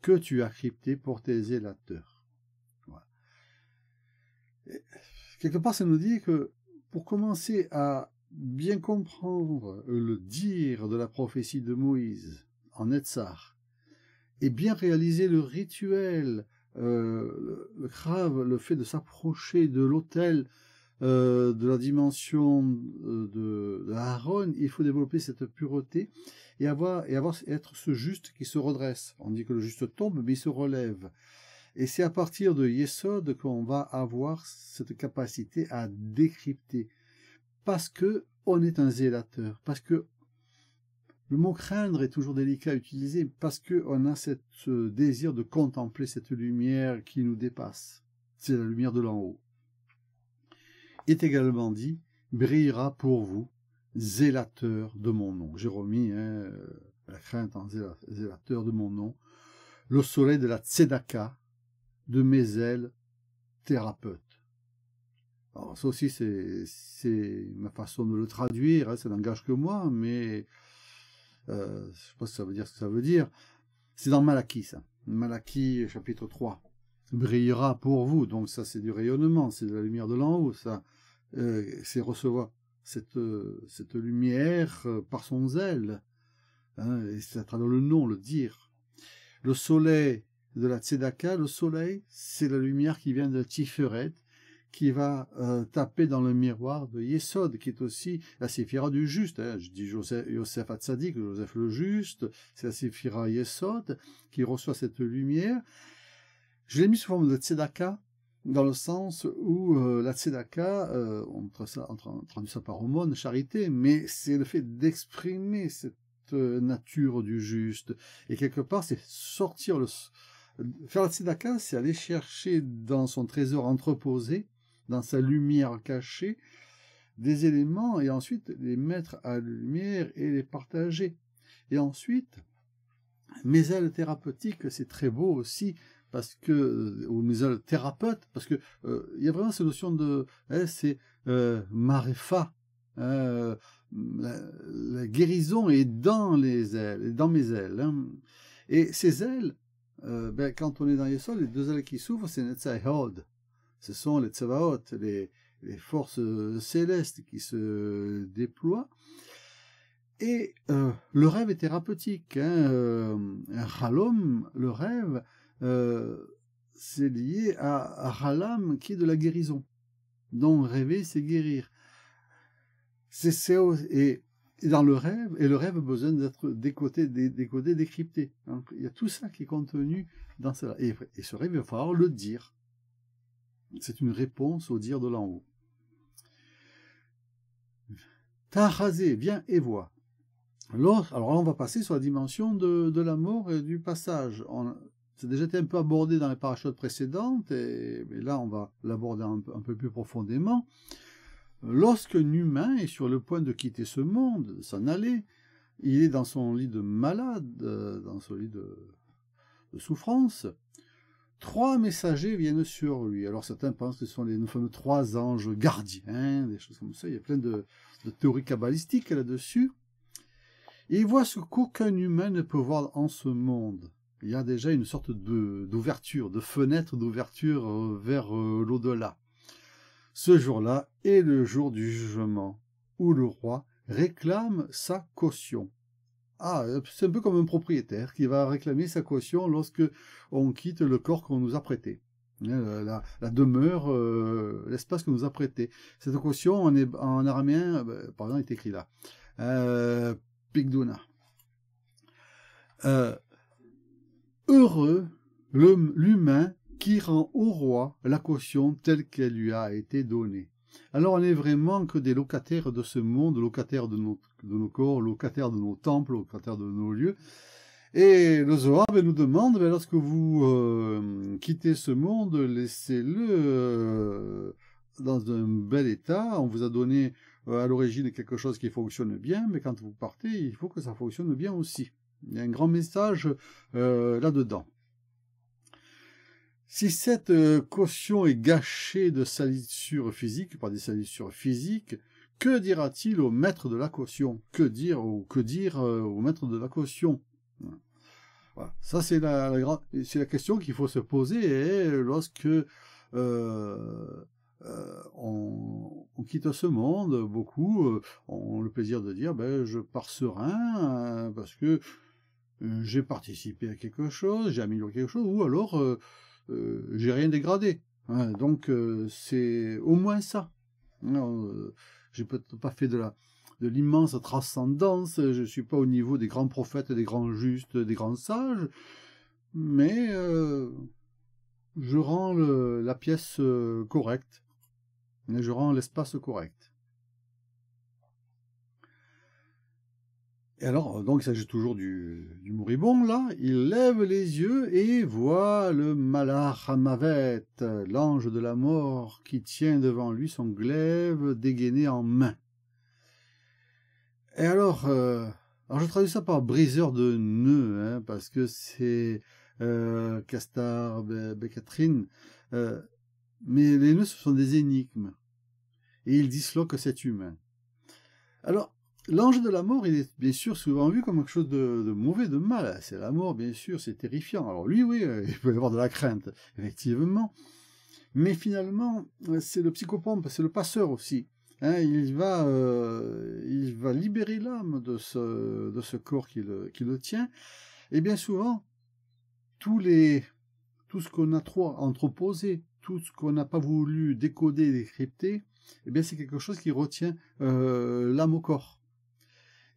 que tu as crypté pour tes zélateurs. Voilà. Quelque part, ça nous dit que pour commencer à bien comprendre le dire de la prophétie de Moïse en Etzar, et bien réaliser le rituel, euh, le grave, le fait de s'approcher de l'autel, euh, de la dimension euh, de, de Aaron, il faut développer cette pureté et avoir et avoir être ce juste qui se redresse. On dit que le juste tombe, mais il se relève. Et c'est à partir de Yesod qu'on va avoir cette capacité à décrypter, parce que on est un zélateur, parce que le mot craindre est toujours délicat à utiliser parce que on a ce euh, désir de contempler cette lumière qui nous dépasse. C'est la lumière de l'en haut est également dit brillera pour vous, zélateur de mon nom. Jérémie, hein, euh, la crainte en zélateur de mon nom. Le soleil de la tzedaka, de mes ailes, thérapeute. Alors ça aussi, c'est ma façon de le traduire, hein, C'est ça n'engage que moi, mais euh, je ne sais pas si ça veut dire ce que ça veut dire. C'est dans Malachie, ça. Malachie, chapitre 3 brillera pour vous. Donc ça, c'est du rayonnement, c'est de la lumière de l'en haut, ça. Euh, c'est recevoir cette, euh, cette lumière euh, par son zèle. Hein, et c'est à travers le nom, le dire. Le soleil de la Tzedaka, le soleil, c'est la lumière qui vient de Tiferet, qui va taper dans le miroir de Yesod, qui est aussi la séphira du juste. Hein. Je dis Joseph, Joseph Joseph le juste, c'est la séphira Yesod qui reçoit cette lumière je l'ai mis sous forme de tzedaka, dans le sens où euh, la tzedaka, euh, on, traduit ça par aumône, charité, mais c'est le fait d'exprimer cette euh, nature du juste. Et quelque part, c'est sortir le... Faire la tzedaka, c'est aller chercher dans son trésor entreposé, dans sa lumière cachée, des éléments et ensuite les mettre à la lumière et les partager. Et ensuite, mes ailes thérapeutiques, c'est très beau aussi, parce que euh, ou thérapeute parce que euh, il y a vraiment cette notion de hein, c'est euh, hein, euh la, guérison est dans les ailes, dans mes ailes. Hein. Et ces ailes, ben, quand on est dans les sols, les deux ailes qui s'ouvrent, c'est Netzah Ce sont les Tsevaot, les, les forces célestes qui se déploient. Et le rêve est thérapeutique. Hein. halom, le rêve, euh, c'est lié à, Ralam qui est de la guérison. Donc rêver, c'est guérir. C'est et, dans le rêve, et le rêve a besoin d'être décodé, décrypté. il y a tout ça qui est contenu dans cela. Et, et ce rêve, il va falloir le dire. C'est une réponse au dire de l'en haut. Tahazé, viens et vois. Alors, on va passer sur la dimension de, la mort et du passage. On, a déjà été un peu abordé dans les parachutes précédentes, et, là on va l'aborder un, peu plus profondément. Lorsqu'un humain est sur le point de quitter ce monde, de s'en aller, il est dans son lit de malade, euh, dans son lit de, souffrance, trois messagers viennent sur lui. Alors certains pensent que ce sont les fameux trois anges gardiens, des choses comme ça. Il y a plein de, théories kabbalistiques là-dessus. Et il voit ce qu'aucun humain ne peut voir en ce monde il y a déjà une sorte d'ouverture, de, fenêtre d'ouverture euh, vers euh, l'au-delà. Ce jour-là est le jour du jugement, où le roi réclame sa caution. Ah, euh, c'est un peu comme un propriétaire qui va réclamer sa caution lorsque on quitte le corps qu'on nous a prêté. Hein, la, demeure, l'espace qu'on nous a prêté. Cette caution en, est, en exemple, bah, pardon, est écrit là. Euh, Heureux l'humain qui rend au roi la caution telle qu'elle lui a été donnée. Alors on n'est vraiment que des locataires de ce monde, locataires de nos, corps, locataires de nos temples, locataires de nos lieux. Et le Zohar nous demande, lorsque vous euh, quittez ce monde, laissez-le euh, dans un bel état. On vous a donné euh, à l'origine quelque chose qui fonctionne bien, mais quand vous partez, il faut que ça fonctionne bien aussi. Il y a un grand message euh, là-dedans. Si cette euh, caution est gâchée de salissures physique, par des salissures physiques, que dira-t-il au maître de la caution Que dire que dire euh, au maître de la caution Ça, c'est la, la, question qu'il faut se poser et lorsque on, quitte ce monde, beaucoup ont le plaisir de dire ben, je pars serein, parce que euh, j'ai participé à quelque chose, j'ai amélioré quelque chose, ou alors euh, euh, j'ai rien dégradé. Hein, donc c'est au moins ça. j'ai peut-être pas fait de la de l'immense transcendance, je ne suis pas au niveau des grands prophètes, des grands justes, des grands sages, mais je rends la pièce correcte, je rends l'espace correct. Et alors, donc il s'agit toujours du, moribond, là. Il lève les yeux et voit le malachamavet, l'ange de la mort, qui tient devant lui son glaive dégainé en main. Et alors, euh, je traduis ça par briseur de nœuds, hein, parce que c'est euh, Castar, Bécatrine, euh, mais les nœuds, ce sont des énigmes. Et il disloque cet humain. Alors, L'ange de la mort, il est bien sûr souvent vu comme quelque chose de, mauvais, de mal. C'est la mort, bien sûr, c'est terrifiant. Alors lui, oui, euh, il peut y avoir de la crainte, effectivement. Mais finalement, euh, c'est le psychopompe, c'est le passeur aussi. Hein. il, va, euh, il va libérer l'âme de ce, corps qui le, tient. Et bien souvent, tout ce qu'on a trop entreposé, tout ce qu'on n'a pas voulu décoder, décrypter, eh bien c'est quelque chose qui retient l'âme au corps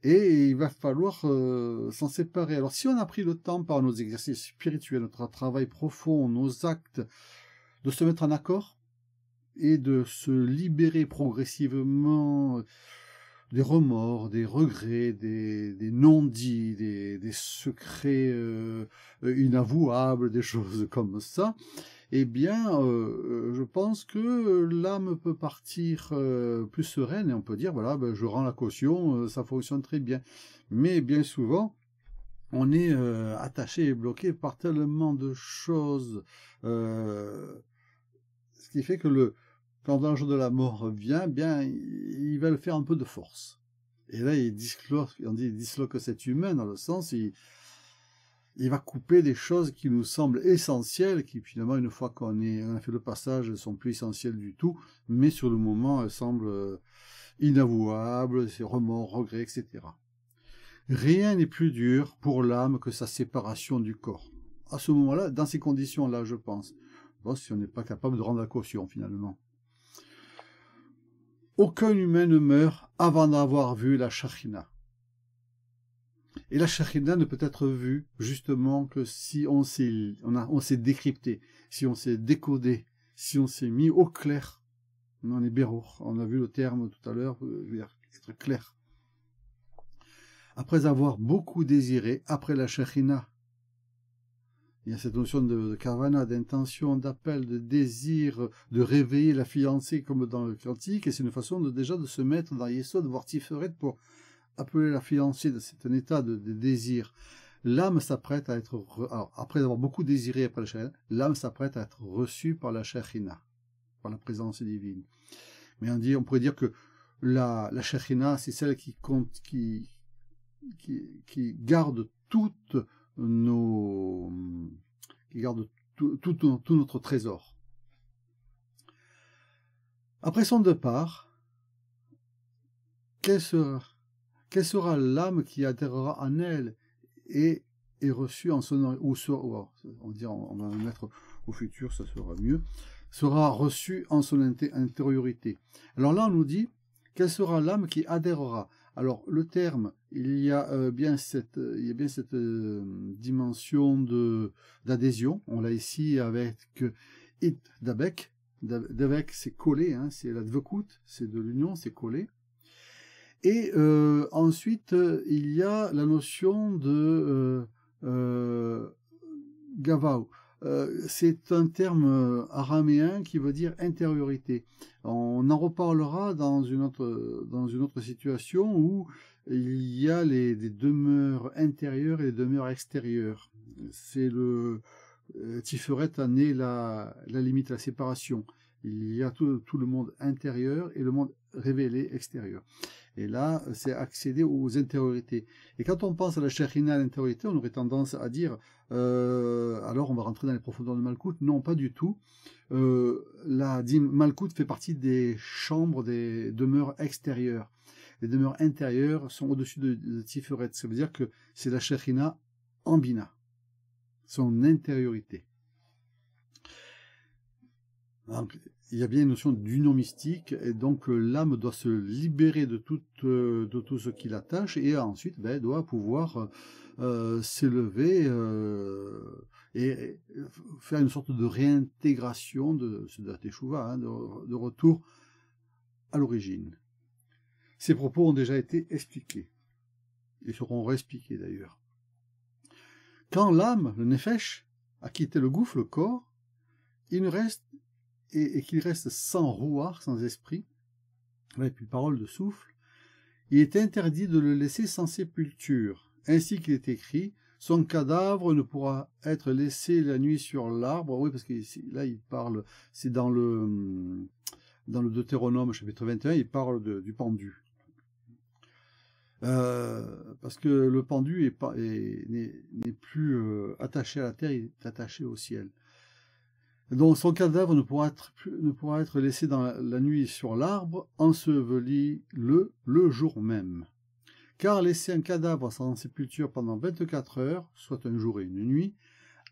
et il va falloir euh, s'en séparer. Alors si on a pris le temps par nos exercices spirituels, notre travail profond, nos actes, de se mettre en accord et de se libérer progressivement euh, des remords, des regrets, des, non-dits, des, des, secrets euh, inavouables, des choses comme ça, eh bien, euh, je pense que l'âme peut partir euh, plus sereine et on peut dire, voilà, ben, je rends la caution, euh, ça fonctionne très bien. Mais bien souvent, on est attaché et bloqué par tellement de choses. ce qui fait que le, quand l'ange de la mort vient, bien, il va le faire un peu de force. Et là, il disloque, on dit, disloque cet humain dans le sens, il, il va couper des choses qui nous semblent essentielles, qui finalement, une fois qu'on a fait le passage, sont plus essentielles du tout, mais sur le moment, elles semblent euh, inavouables, ces remords, regrets, etc. Rien n'est plus dur pour l'âme que sa séparation du corps. À ce moment-là, dans ces conditions-là, je pense, si on n'est pas capable de rendre la caution finalement. Aucun humain ne meurt avant d'avoir vu la Shachina. Et la Shekhinah ne peut être vue justement que si on s'est, décrypté, si on s'est décodé, si on s'est mis au clair. On est Bérour, on a vu le terme tout à l'heure, euh, être clair. Après avoir beaucoup désiré, après la Shekhinah, il y a cette notion de, de d'intention, d'appel, de désir, de réveiller la fiancée comme dans le cantique, et c'est une façon de, déjà de se mettre dans Yesod, voir Tiferet, pour appeler la fiancée c'est un état de, désir, l'âme s'apprête à être, Alors, après avoir beaucoup désiré après la Shekhina, l'âme s'apprête à être reçue par la Shekhina, par la présence divine. Mais on, dit, on pourrait dire que la, la Shekhina, c'est celle qui compte, qui, qui, garde toutes nos, qui garde tout, tout, notre trésor. Après son départ, qu'est-ce sera quelle sera l'âme qui adhérera en elle et est reçue en son ou sera, on, dire on va mettre au futur, ça sera mieux, sera reçue en son intériorité. Alors là, on nous dit, quelle sera l'âme qui adhérera Alors, le terme, il y a euh, bien cette, il bien cette euh, dimension d'adhésion. On l'a ici avec it d'abek. D'abek, c'est collé, hein, c'est l'advocate c'est de l'union, c'est collé. Et euh, ensuite, euh, il y a la notion de euh, euh gavao. C'est un terme araméen qui veut dire intériorité. On en reparlera dans une autre, situation où il y a les, des demeures intérieures et les demeures extérieures. C'est le euh, Tiferet né la, limite, la séparation. Il y a tout, le monde intérieur et le monde révélé extérieur. Et là, euh, c'est accéder aux intériorités. Et quand on pense à la Shekhina à l'intériorité, on aurait tendance à dire euh, alors on va rentrer dans les profondeurs de Malkout. Non, pas du tout. Euh, la dîme Malkout fait partie des chambres, des demeures extérieures. Les demeures intérieures sont au-dessus de, Tiferet. Ça veut dire que c'est la Shekhina ambina, son intériorité. Donc, il y a bien une notion d'union mystique, et donc euh, l'âme doit se libérer de tout, euh, de tout ce qui l'attache, et ensuite ben, doit pouvoir euh, s'élever et, faire une sorte de réintégration de, ce la hein, de, retour à l'origine. Ces propos ont déjà été expliqués, et seront réexpliqués d'ailleurs. Quand l'âme, le nefesh, a quitté le gouffre, le corps, il ne reste et, qu'il reste sans rouard, sans esprit, et puis parole de souffle, il est interdit de le laisser sans sépulture. Ainsi qu'il est écrit, son cadavre ne pourra être laissé la nuit sur l'arbre. Oui, parce que là, il parle, c'est dans le, dans le Deutéronome, chapitre 21, il parle du pendu. Euh, parce que le pendu n'est plus euh, attaché à la terre, il est attaché au ciel dont son cadavre ne pourra être, laissé dans la, nuit sur l'arbre, enseveli le le jour même. Car laisser un cadavre sans sépulture pendant 24 heures, soit un jour et une nuit,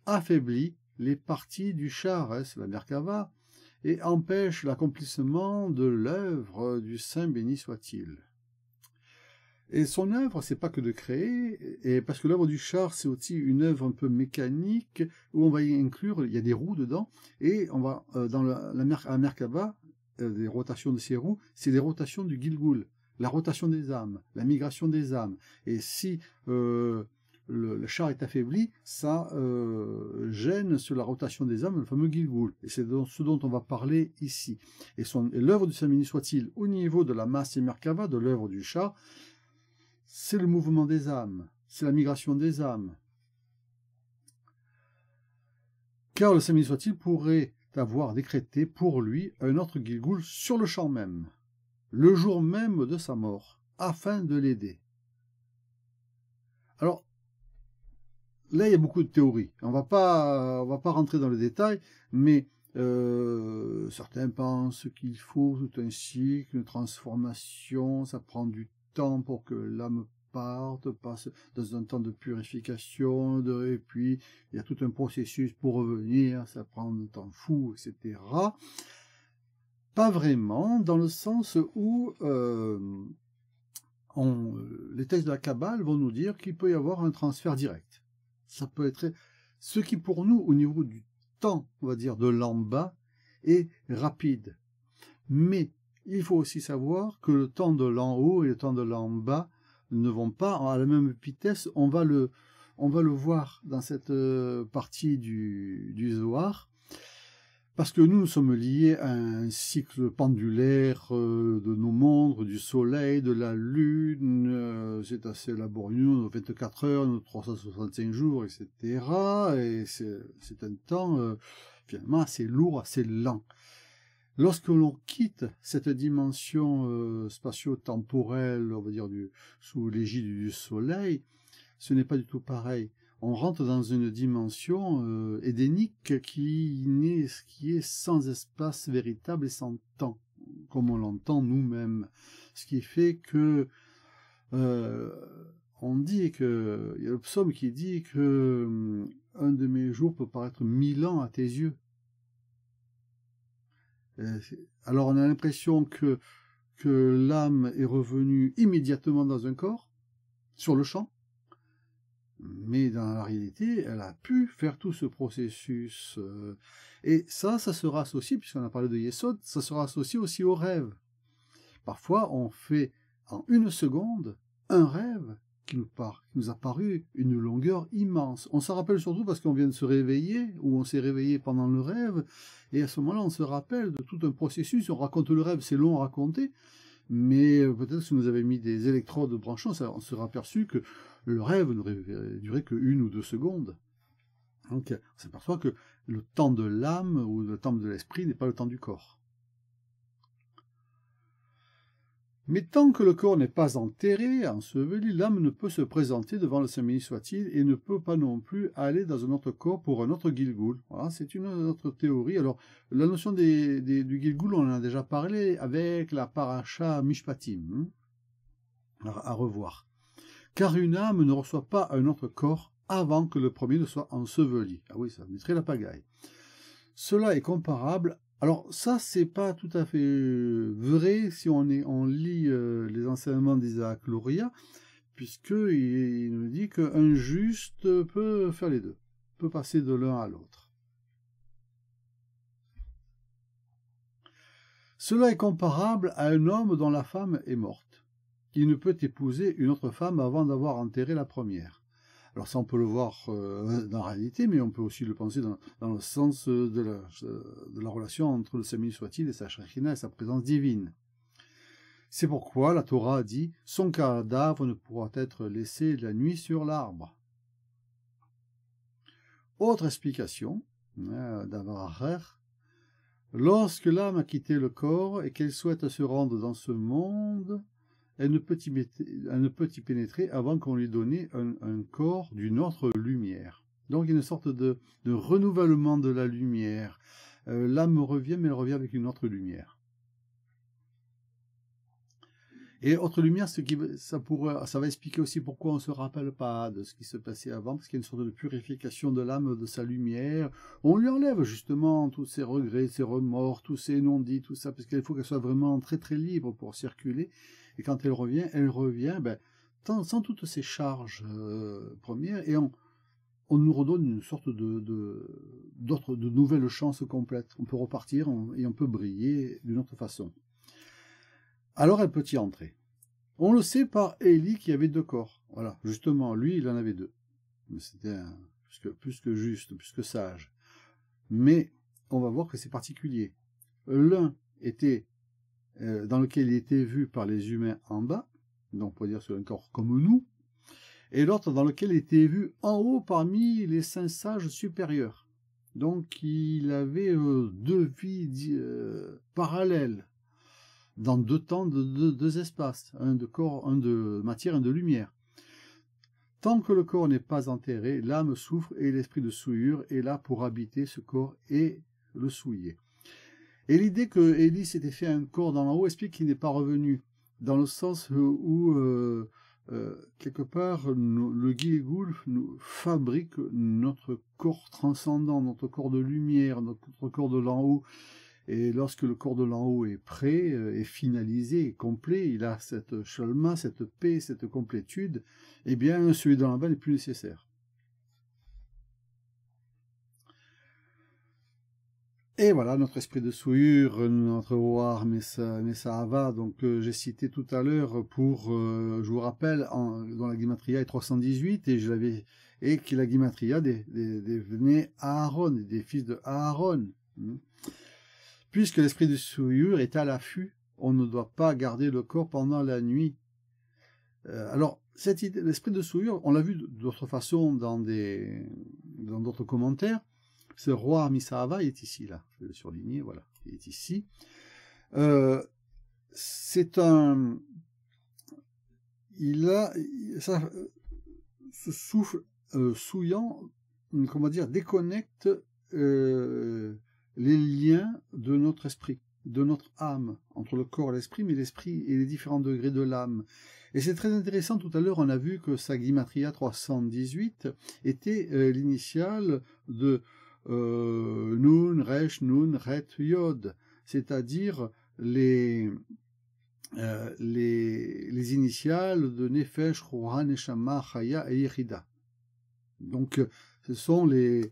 affaiblit les parties du char, hein, c'est la Merkava, et empêche l'accomplissement de l'œuvre du Saint béni soit-il. Et son œuvre, c'est pas que de créer, et parce que l'œuvre du char, c'est aussi une œuvre un peu mécanique, où on va y inclure, il y a des roues dedans, et on va, euh, dans la, Merkava, euh, des rotations de ces roues, c'est des rotations du Gilgul, la rotation des âmes, la migration des âmes. Et si euh, le, char est affaibli, ça gêne sur la rotation des âmes, le fameux Gilgul. Et c'est ce dont on va parler ici. Et, l'œuvre du Samini soit-il au niveau de la masse et Merkava, de l'œuvre du char, c'est le mouvement des âmes, c'est la migration des âmes. Car le saint soit pourrait avoir décrété pour lui un autre Gilgoul sur le champ même, le jour même de sa mort, afin de l'aider. Alors, là, il y a beaucoup de théories. On ne va pas rentrer dans le détail, mais euh, certains pensent qu'il faut tout un cycle, une transformation, ça prend du temps pour que l'âme parte, passe dans un temps de purification, de, et puis il y a tout un processus pour revenir, ça prend un temps fou, etc. Pas vraiment, dans le sens où euh, euh, les tests de la Kabbale vont nous dire qu'il peut y avoir un transfert direct. Ça peut être ce qui pour nous, au niveau du temps, on va dire, de l'en bas, est rapide. Mais il faut aussi savoir que le temps de l'en haut et le temps de l'en bas ne vont pas à la même vitesse. On va le, on va le voir dans cette euh, partie du, du Zohar, parce que nous, nous sommes liés à un cycle pendulaire euh, de nos mondes, du soleil, de la lune, euh, c'est assez laborieux, nos 24 heures, nos 365 jours, etc. Et c'est un temps finalement assez lourd, assez lent. Lorsque l'on quitte cette dimension euh, spatio-temporelle, on va dire sous l'égide du soleil, ce n'est pas du tout pareil. On rentre dans une dimension euh, édénique qui, est sans espace véritable et sans temps, comme on l'entend nous-mêmes. Ce qui fait que euh, on dit que il y a le psaume qui dit que hum, un de mes jours peut paraître mille ans à tes yeux. Euh, alors on a l'impression que, que l'âme est revenue immédiatement dans un corps, sur le champ, mais dans la réalité, elle a pu faire tout ce processus. Euh, et ça, ça se associé, puisqu'on a parlé de Yesod, ça se associé aussi au rêve. Parfois, on fait en une seconde un rêve qui nous, a paru une longueur immense. On s'en rappelle surtout parce qu'on vient de se réveiller, ou on s'est réveillé pendant le rêve, et à ce moment-là, on se rappelle de tout un processus, on raconte le rêve, c'est long à raconter, mais euh, peut-être si nous avait mis des électrodes branchant, on serait aperçu que le rêve n'aurait duré qu'une ou deux secondes. Donc on s'aperçoit que le temps de l'âme ou le temps de l'esprit n'est pas le temps du corps. Mais tant que le corps n'est pas enterré, enseveli, l'âme ne peut se présenter devant le semi soit-il et ne peut pas non plus aller dans un autre corps pour un autre Gilgoul. Voilà, c'est une autre théorie. Alors, la notion des, du Gilgoul, on en a déjà parlé avec la paracha Mishpatim. Hein. Alors à, à revoir. Car une âme ne reçoit pas un autre corps avant que le premier ne soit enseveli. Ah oui, ça mettrait la pagaille. Cela est comparable alors ça, c'est pas tout à fait euh, vrai si on, est, lit euh, les enseignements d'Isaac Luria, puisqu'il il nous dit qu'un juste peut faire les deux, peut passer de l'un à l'autre. Cela est comparable à un homme dont la femme est morte. qui ne peut épouser une autre femme avant d'avoir enterré la première. Alors ça, on peut le voir euh, dans la réalité, mais on peut aussi le penser dans, le sens euh, de la, relation entre le semi- soit-il et sa Shekhina et sa présence divine. C'est pourquoi la Torah dit « Son cadavre ne pourra être laissé la nuit sur l'arbre ». Autre explication euh, lorsque l'âme a quitté le corps et qu'elle souhaite se rendre dans ce monde, elle ne peut y, pénétrer avant qu'on lui donne un, corps d'une autre lumière. Donc une sorte de, renouvellement de la lumière. Euh, l'âme revient, mais elle revient avec une autre lumière. Et autre lumière, ce qui, ça, ça va expliquer aussi pourquoi on ne se rappelle pas de ce qui se passait avant, parce qu'il y a une sorte de purification de l'âme, de sa lumière. On lui enlève justement tous ses regrets, ses remords, tous ses non-dits, tout ça, parce qu'il faut qu'elle soit vraiment très très libre pour circuler. Et quand elle revient, elle revient ben, sans, toutes ces charges euh, premières, et on, nous redonne une sorte de, nouvelle de nouvelles chances complètes. On peut repartir et on peut briller d'une autre façon. Alors elle peut y entrer. On le sait par Ellie qui avait deux corps. Voilà, justement, lui, il en avait deux. Mais c'était plus que juste, plus que sage. Mais on va voir que c'est particulier. L'un était euh, dans lequel il était vu par les humains en bas, donc on dire sur un corps comme nous, et l'autre dans lequel il était vu en haut parmi les saints sages supérieurs. Donc il avait euh, deux vies euh, parallèles, dans deux temps, deux espaces, un de corps, un de matière, un de lumière. Tant que le corps n'est pas enterré, l'âme souffre et l'esprit de souillure est là pour habiter ce corps et le souiller. Et l'idée que Ellie s'était fait un corps dans l'en haut explique qu'il n'est pas revenu, dans le sens euh, où, euh, euh, quelque part, le Gilgul nous fabrique notre corps transcendant, notre corps de lumière, notre corps de l'en haut. Et lorsque le corps de l'en haut est prêt, est finalisé, est complet, il a cette chalma, cette paix, cette complétude, eh bien celui dans la bas n'est plus nécessaire. Et voilà, notre esprit de souillure, euh, notre ça va. donc euh, j'ai cité tout à l'heure pour, euh, je vous rappelle, dans la Guimatria est 318, et je l'avais et que la Guimatria des, des, Aaron, des fils de Aaron. Hmm. Puisque l'esprit de souillure est à l'affût, on ne doit pas garder le corps pendant la nuit. alors, cette l'esprit de souillure, on l'a vu d'autres façons dans des dans d'autres commentaires, ce roi Armisahava est ici, là. Je vais le surligner, voilà. Il est ici. Euh, c'est un... Il a... ce souffle euh, souillant, comment dire, déconnecte euh, les liens de notre esprit, de notre âme, entre le corps et l'esprit, mais l'esprit et les différents degrés de l'âme. Et c'est très intéressant, tout à l'heure on a vu que sa 318 était l'initiale de euh, Nun, Resh, Nun, Ret, Yod, c'est-à-dire euh, les, les, initiales de Nefesh, Ruhan, Neshama, Chaya et Yerida. Donc, ce sont les,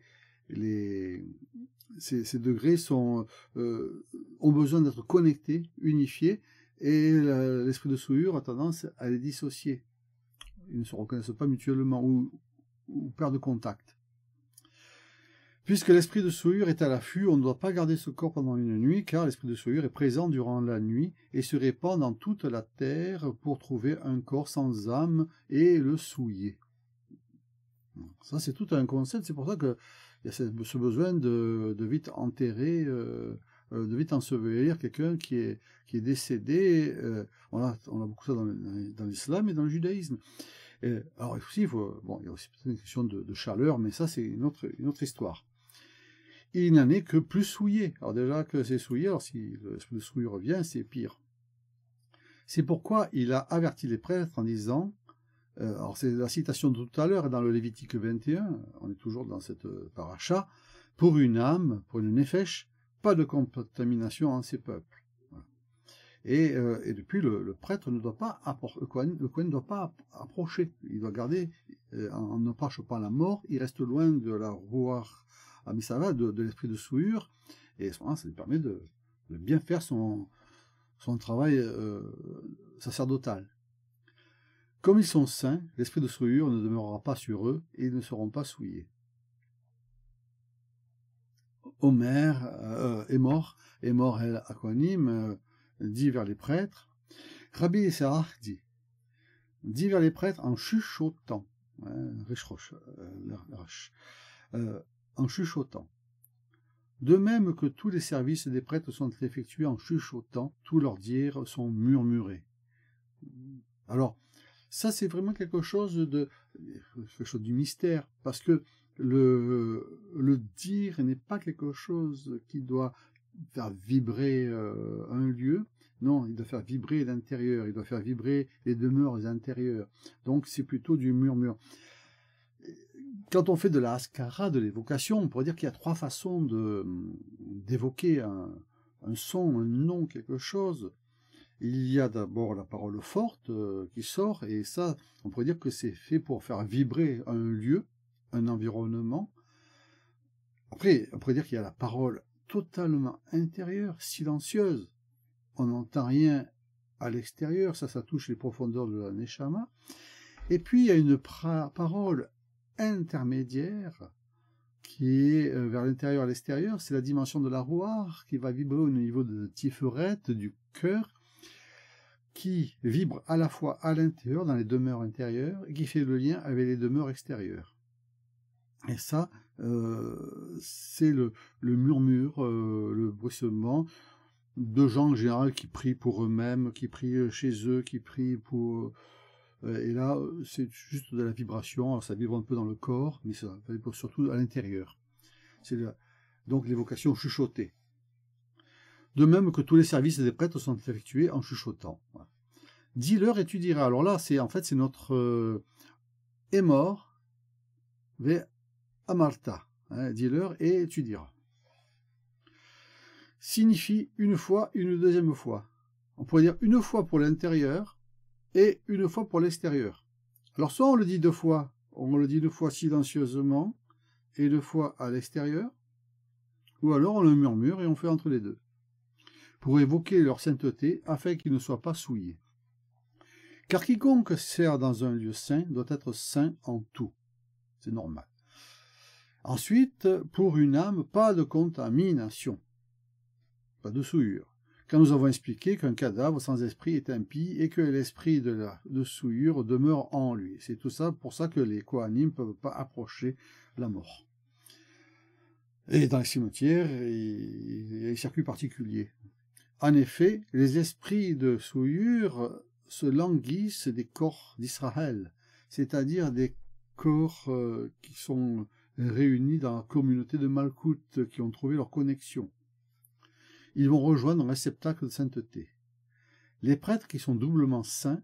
les ces, degrés sont, euh, ont besoin d'être connectés, unifiés, et l'esprit de souillure a tendance à les dissocier. Ils ne se reconnaissent pas mutuellement ou, ou perdent contact. Puisque l'esprit de souillure est à l'affût, on ne doit pas garder ce corps pendant une nuit, car l'esprit de souillure est présent durant la nuit et se répand dans toute la terre pour trouver un corps sans âme et le souiller. Ça, c'est tout un concept, c'est pour ça qu'il y a ce besoin de, vite enterrer, euh, euh, de vite ensevelir quelqu'un qui est, décédé. Euh, on, a, beaucoup ça dans, l'islam et dans le judaïsme. alors aussi, il, y a aussi peut-être une question de, chaleur, mais ça, c'est une autre histoire il n'en est que plus souillé. Alors déjà que c'est souillé, alors si le souillé revient, c'est pire. C'est pourquoi il a averti les prêtres en disant, euh, alors c'est la citation de tout à l'heure dans le Lévitique 21, on est toujours dans cette euh, paracha, pour une âme, pour une néfèche, pas de contamination en ces peuples. Euh, et, depuis, le, prêtre ne doit pas le doit pas approcher, il doit garder, on ne proche pas la mort, il reste loin de la voir Amisava de, de l'esprit de souillure, et ça lui permet de, bien faire son, travail euh, sacerdotal. Comme ils sont saints, l'esprit de souillure ne demeurera pas sur eux, et ils ne seront pas souillés. Homer est euh, mort, est mort El euh, dit vers les prêtres. Rabbi Sarah dit, dit vers les prêtres en chuchotant. Hein, en chuchotant. De même que tous les services des prêtres sont effectués en chuchotant, tous leurs dires sont murmurés. Alors, ça c'est vraiment quelque chose de quelque chose du mystère, parce que le, dire n'est pas quelque chose qui doit faire vibrer euh, un lieu, non, il doit faire vibrer l'intérieur, il doit faire vibrer les demeures intérieures. Donc c'est plutôt du murmure quand on fait de la ascara, de l'évocation, on pourrait dire qu'il y a trois façons hum, d'évoquer un, son, un nom, quelque chose. Il y a d'abord la parole forte euh, qui sort, et ça, on pourrait dire que c'est fait pour faire vibrer un lieu, un environnement. Après, on pourrait dire qu'il y a la parole totalement intérieure, silencieuse. On n'entend rien à l'extérieur, ça, ça touche les profondeurs de la Neshama. Et puis, il y a une parole intermédiaire qui est euh, vers l'intérieur et l'extérieur, c'est la dimension de la roire qui va vibrer au niveau de Tiferette, du cœur, qui vibre à la fois à l'intérieur, dans les demeures intérieures, et qui fait le lien avec les demeures extérieures. Et ça, euh, c'est le, murmure, euh, le bruissement de gens en général qui prient pour eux-mêmes, qui prient chez eux, qui prient pour et là, c'est juste de la vibration. ça vibre un peu dans le corps, mais ça vibre surtout à l'intérieur. C'est donc l'évocation chuchotée. De même que tous les services des prêtres sont effectués en chuchotant. Dis-leur et tu diras. Alors là, c'est en fait c'est notre et euh, mort ve amarta. Hein, dis-leur et tu diras. Signifie une fois, une deuxième fois. On pourrait dire une fois pour l'intérieur et une fois pour l'extérieur. Alors soit on le dit deux fois, on le dit deux fois silencieusement et deux fois à l'extérieur, ou alors on le murmure et on fait entre les deux, pour évoquer leur sainteté afin qu'ils ne soient pas souillés. Car quiconque sert dans un lieu saint doit être saint en tout. C'est normal. Ensuite, pour une âme, pas de contamination, pas de souillure. Quand nous avons expliqué qu'un cadavre sans esprit est impie et que l'esprit de, souillure demeure en lui. C'est tout ça pour ça que les Kohanim ne peuvent pas approcher la mort. Et dans les cimetières, il y a des circuits particuliers. En effet, les esprits de souillure se languissent des corps d'Israël, c'est-à-dire des corps euh, qui sont réunis dans la communauté de Malkout, qui ont trouvé leur connexion ils vont rejoindre un réceptacle de sainteté. Les prêtres qui sont doublement saints,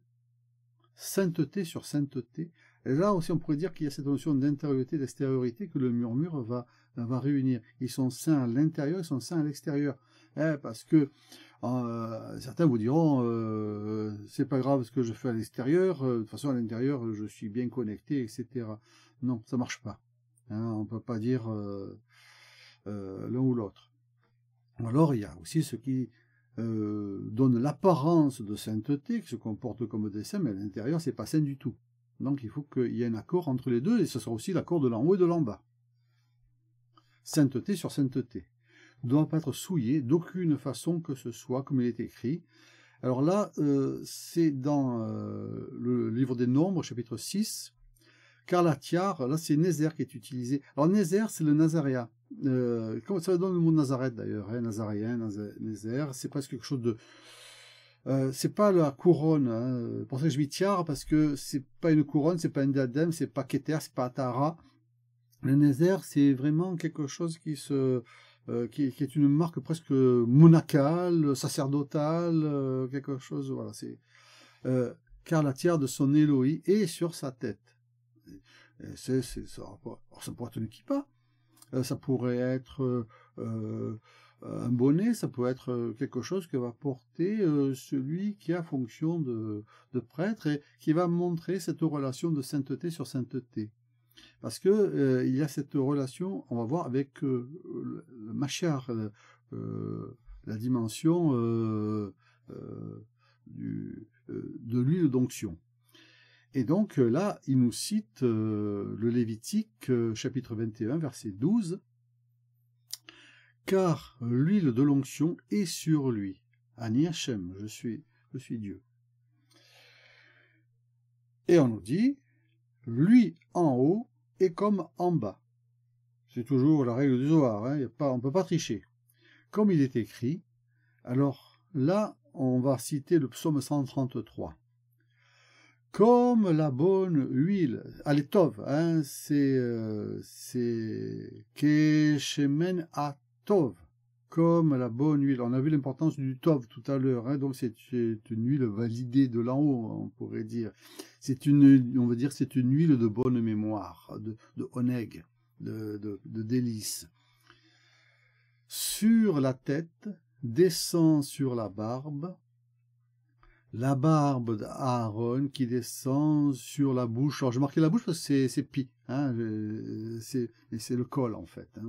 sainteté sur sainteté, là aussi on pourrait dire qu'il y a cette notion d'intériorité, d'extériorité que le murmure va, va réunir. Ils sont saints à l'intérieur, ils sont saints à l'extérieur. Eh, parce que euh, certains vous diront euh, c'est pas grave ce que je fais à l'extérieur, euh, de toute façon à l'intérieur je suis bien connecté, etc. Non, ça marche pas. Hein, on ne peut pas dire l'un ou l'autre. Alors il y a aussi ce qui euh, donne l'apparence de sainteté, qui se comporte comme des saints, mais à l'intérieur, c'est pas saint du tout. Donc il faut qu'il y ait un accord entre les deux, et ce sera aussi l'accord de l'en haut et de l'en bas. Sainteté sur sainteté. Ne doit pas être souillé d'aucune façon que ce soit, comme il est écrit. Alors là, euh, c'est dans euh, le livre des Nombres, chapitre 6. Car la tiare, là c'est Nézer qui est utilisé. Alors Nézer, c'est le Nazaréa euh, comment ça donne le monde Nazareth d'ailleurs, hein, Nazaréen, Nazaire, c'est presque quelque chose de... Euh, c'est pas la couronne, hein. pour ça que je m'y tiare, parce que c'est pas une couronne, c'est pas un diadème, c'est pas Keter, c'est pas Atara. Le Nazaire, c'est vraiment quelque chose qui se... Euh, qui, qui, est une marque presque monacale, sacerdotale, euh, quelque chose, voilà, c'est... car la tiare de son Eloï est sur sa tête. c'est, ça, ça pourrait être qui pas euh, ça pourrait être euh, euh, un bonnet, ça peut être quelque chose que va porter celui qui a fonction de, prêtre et qui va montrer cette relation de sainteté sur sainteté. Parce que il y a cette relation, on va voir avec le machar, la dimension de l'huile d'onction. Et donc euh, là, il nous cite euh, le Lévitique, euh, chapitre 21, verset 12. Car l'huile de l'onction est sur lui. Ani Hachem, je suis, je suis Dieu. Et on nous dit, lui en haut est comme en bas. C'est toujours la règle du Zohar, hein, on ne peut pas tricher. Comme il est écrit, alors là, on va citer le psaume 133 comme la bonne huile, à l'étoffe, hein, c'est euh, Keshemen à Tov, comme la bonne huile. On a vu l'importance du Tov tout à l'heure, hein, donc c'est une huile validée de l'en haut, on pourrait dire. C'est une, on va dire, c'est une huile de bonne mémoire, de, de oneg, de, de, de délice. Sur la tête, descend sur la barbe, la barbe d'Aaron qui descend sur la bouche. Alors, je marquais la bouche parce que c'est pi, hein, c'est le col en fait, hein.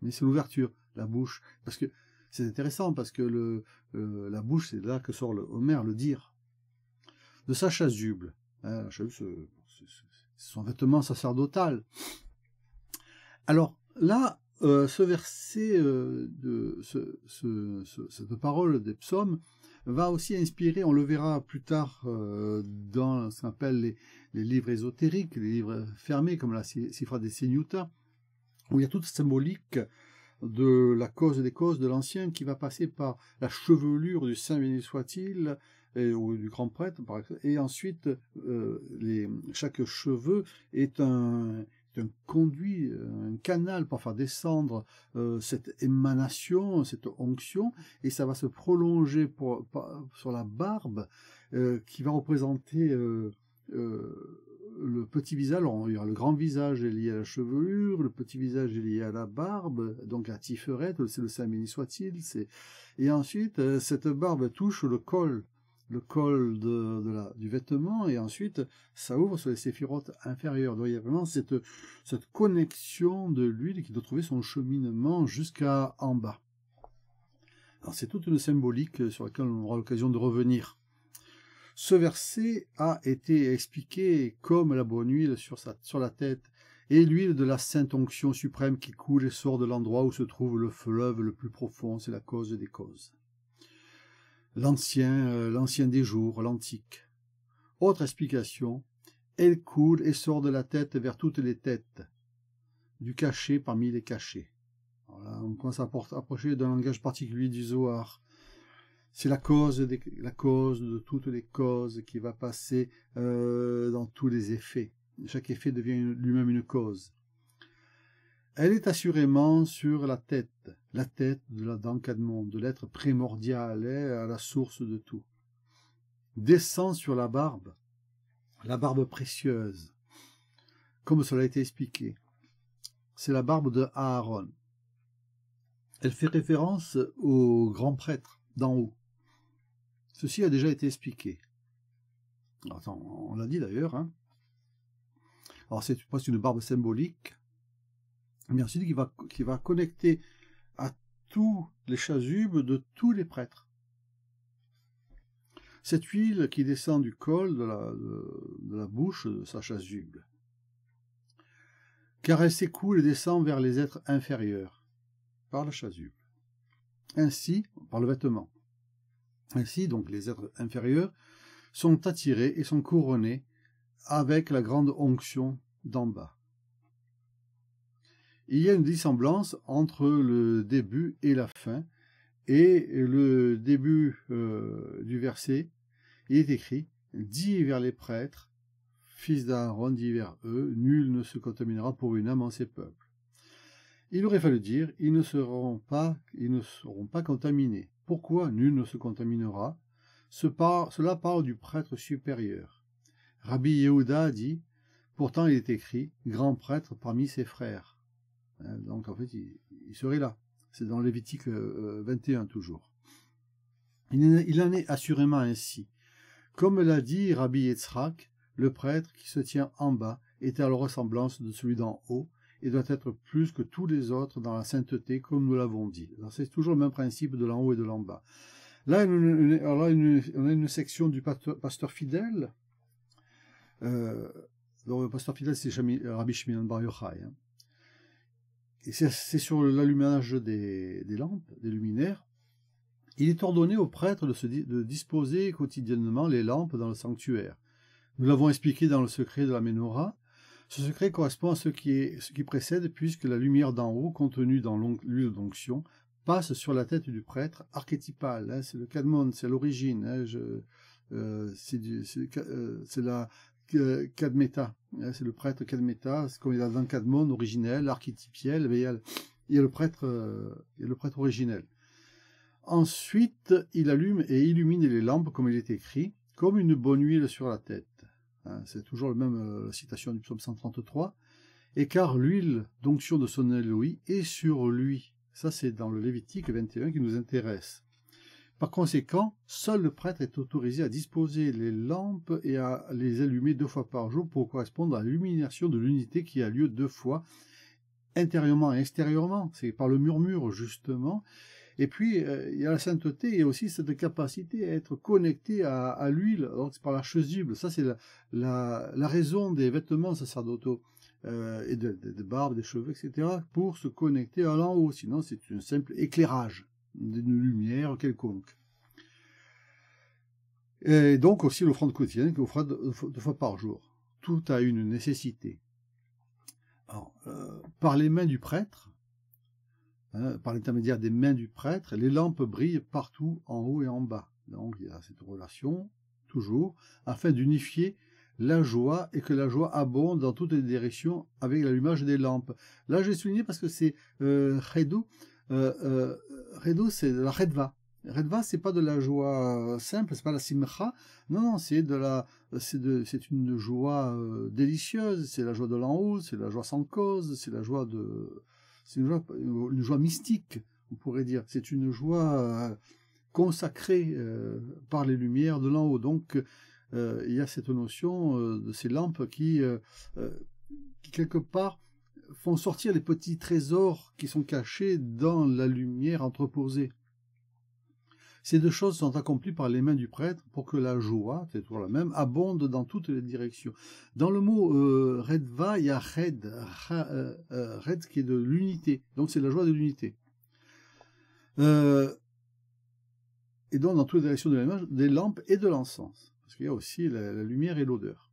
mais c'est l'ouverture, la bouche, parce que c'est intéressant parce que le, euh, la bouche c'est là que sort le le dire. De sa chasuble, hein, son vêtement sacerdotal. Alors là, euh, ce verset euh, de ce, cette parole des psaumes va aussi inspirer, on le verra plus tard euh, dans ce qu'on appelle les, livres ésotériques, les livres fermés comme la Sifra des Sinyuta, où il y a toute symbolique de la cause des causes de l'ancien qui va passer par la chevelure du saint béni soit-il ou du grand prêtre et ensuite euh, chaque cheveu est un un conduit, euh, un canal pour faire descendre euh, cette émanation, cette onction, et ça va se prolonger sur la barbe euh, qui va représenter le petit visage. il y le grand visage est lié à la chevelure, le petit visage est lié à la barbe, donc la Tiferet, c'est le Samini soit-il. Et ensuite, cette barbe touche le col le col du vêtement et ensuite ça ouvre sur les séphirotes inférieures. Donc il y a vraiment cette, connexion de l'huile qui doit trouver son cheminement jusqu'à en bas. C'est toute une symbolique sur laquelle on aura l'occasion de revenir. Ce verset a été expliqué comme la bonne huile sur la tête et l'huile de la sainte onction suprême qui coule et sort de l'endroit où se trouve le fleuve le plus profond, c'est la cause des causes l'ancien, euh, l'ancien des jours, l'antique. Autre explication, elle coule et sort de la tête vers toutes les têtes, du cachet parmi les cachets. on commence à approcher d'un langage particulier du Zohar. C'est la cause, de toutes les causes qui va passer euh, dans tous les effets. Chaque effet devient lui-même une cause. Elle est assurément sur la tête, la tête de la de l'être primordial et hein, à la source de tout. Descend sur la barbe, la barbe précieuse, comme cela a été expliqué. C'est la barbe de Aaron. Elle fait référence au grand prêtre d'en haut. Ceci a déjà été expliqué. on l'a dit d'ailleurs. Hein. Alors c'est pas une barbe symbolique, qui va, connecter à tous les chasubes de tous les prêtres. Cette huile qui descend du col de la, la bouche de sa chasuble, car elle s'écoule et descend vers les êtres inférieurs, par la chasuble. Ainsi, par le vêtement. Ainsi, donc, les êtres inférieurs sont attirés et sont couronnés avec la grande onction d'en bas il y a une dissemblance entre le début et la fin. Et le début euh, du verset, il est écrit dit vers les prêtres, fils d'Aaron, dit vers eux, nul ne se contaminera pour une âme en ses peuples. Il aurait fallu dire Ils ne seront pas, ils ne seront pas contaminés. Pourquoi nul ne se contaminera Cela parle du prêtre supérieur. Rabbi Yehuda dit Pourtant il est écrit Grand prêtre parmi ses frères. Euh, donc en fait, il, serait là. C'est dans Lévitique 21 euh, euh, toujours. Il en est assurément ainsi. Comme l'a dit Rabbi Yitzhak, le prêtre qui se tient en bas est à la ressemblance de celui d'en haut et doit être plus que tous les autres dans la sainteté, comme nous l'avons dit. C'est toujours le même principe de l'en haut et de l'en bas. Là, on a une, section du pasteur fidèle. le pasteur fidèle, c'est Rabbi Shimon Bar Yochai. Hein c'est sur l'allumage des, lampes, des luminaires, il est ordonné aux prêtres de, se, de disposer quotidiennement les lampes dans le sanctuaire. Nous l'avons expliqué dans le secret de la menorah. Ce secret correspond à ce qui, est, ce qui précède puisque la lumière d'en haut contenue dans l'huile d'onction passe sur la tête du prêtre archétypal. Hein. c'est le cadmon, c'est l'origine. Hein, euh, euh, c'est la, Kadmeta. Euh, c'est le prêtre Kadmeta, comme il a dans Kadmon originel, archétypiel, il y a, le prêtre, euh, il le prêtre originel. Ensuite, il allume et illumine les lampes, comme il est écrit, comme une bonne huile sur la tête. Hein, c'est toujours euh, la même citation du psaume 133. Et car l'huile d'onction de son éloïe est sur lui. Ça, c'est dans le Lévitique 21 qui nous intéresse. Par conséquent, seul le prêtre est autorisé à disposer les lampes et à les allumer deux fois par jour pour correspondre à l'illumination de l'unité qui a lieu deux fois, intérieurement et extérieurement, c'est par le murmure justement. Et puis, euh, il y a la sainteté et aussi cette capacité à être connecté à, l'huile, c'est par la chesuble. Ça, c'est la, raison des vêtements sacerdotaux euh, et des barbes, des cheveux, etc., pour se connecter à l'en haut. Sinon, c'est un simple éclairage d'une lumière quelconque. Et donc aussi l'offrande quotidienne qu'on fera deux fois par jour. Tout a une nécessité. Euh, par les mains du prêtre, hein, par l'intermédiaire des mains du prêtre, les lampes brillent partout en haut et en bas. Donc il y a cette relation, toujours, afin d'unifier la joie et que la joie abonde dans toutes les directions avec l'allumage des lampes. Là, j'ai souligné parce que c'est euh, euh, euh Redo, c'est la Redva. Redva, c'est pas de la joie euh, simple, c'est pas la simcha. Non, non, c'est de la, c'est une joie euh, délicieuse. C'est la joie de l'en haut, c'est la joie sans cause, c'est la joie de, c'est une joie, mystique, on pourrait dire. C'est une joie euh, consacrée par les lumières de l'en haut. Donc, il y a cette notion de ces lampes qui, qui quelque part font sortir les petits trésors qui sont cachés dans la lumière entreposée. Ces deux choses sont accomplies par les mains du prêtre pour que la joie, c'est toujours la même, abonde dans toutes les directions. Dans le mot euh, redva, il y a red, euh, euh, red qui est de l'unité, donc c'est la joie de l'unité. et donc dans toutes les directions de l'image, des lampes et de l'encens, parce qu'il y a aussi la lumière et l'odeur.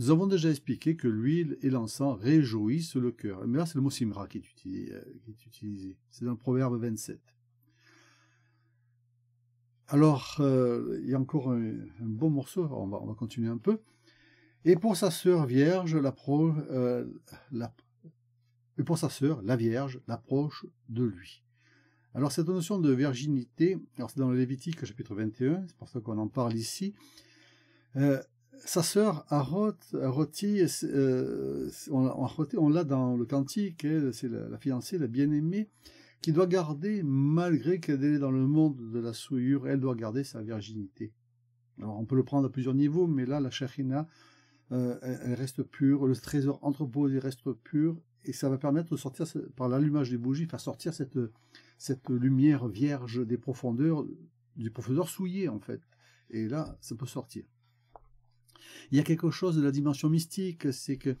Nous avons déjà expliqué que l'huile et l'encens réjouissent le cœur. Mais là, c'est le mot simra qui est utilisé. Euh, c'est dans le proverbe 27. Alors, euh, il y a encore un, bon morceau, on va, continuer un peu. Et pour sa sœur vierge, euh, la, et pour sa sœur, la vierge, l'approche de lui. Alors cette notion de virginité, alors c'est dans le Lévitique chapitre 21, c'est pour ça qu'on en parle ici, sa sœur Aroth, Aroti, euh, on, l'a dans le cantique, hein, c'est la, fiancée, la bien-aimée, qui doit garder, malgré qu'elle est dans le monde de la souillure, elle doit garder sa virginité. Alors on peut le prendre à plusieurs niveaux, mais là, la Shekhina, euh, elle, reste pure, le trésor entreposé reste pur, et ça va permettre de sortir, par l'allumage des bougies, faire sortir cette, cette lumière vierge des profondeurs, du profondeur souillé en fait. Et là, ça peut sortir. Il y a quelque chose de la dimension mystique, c'est que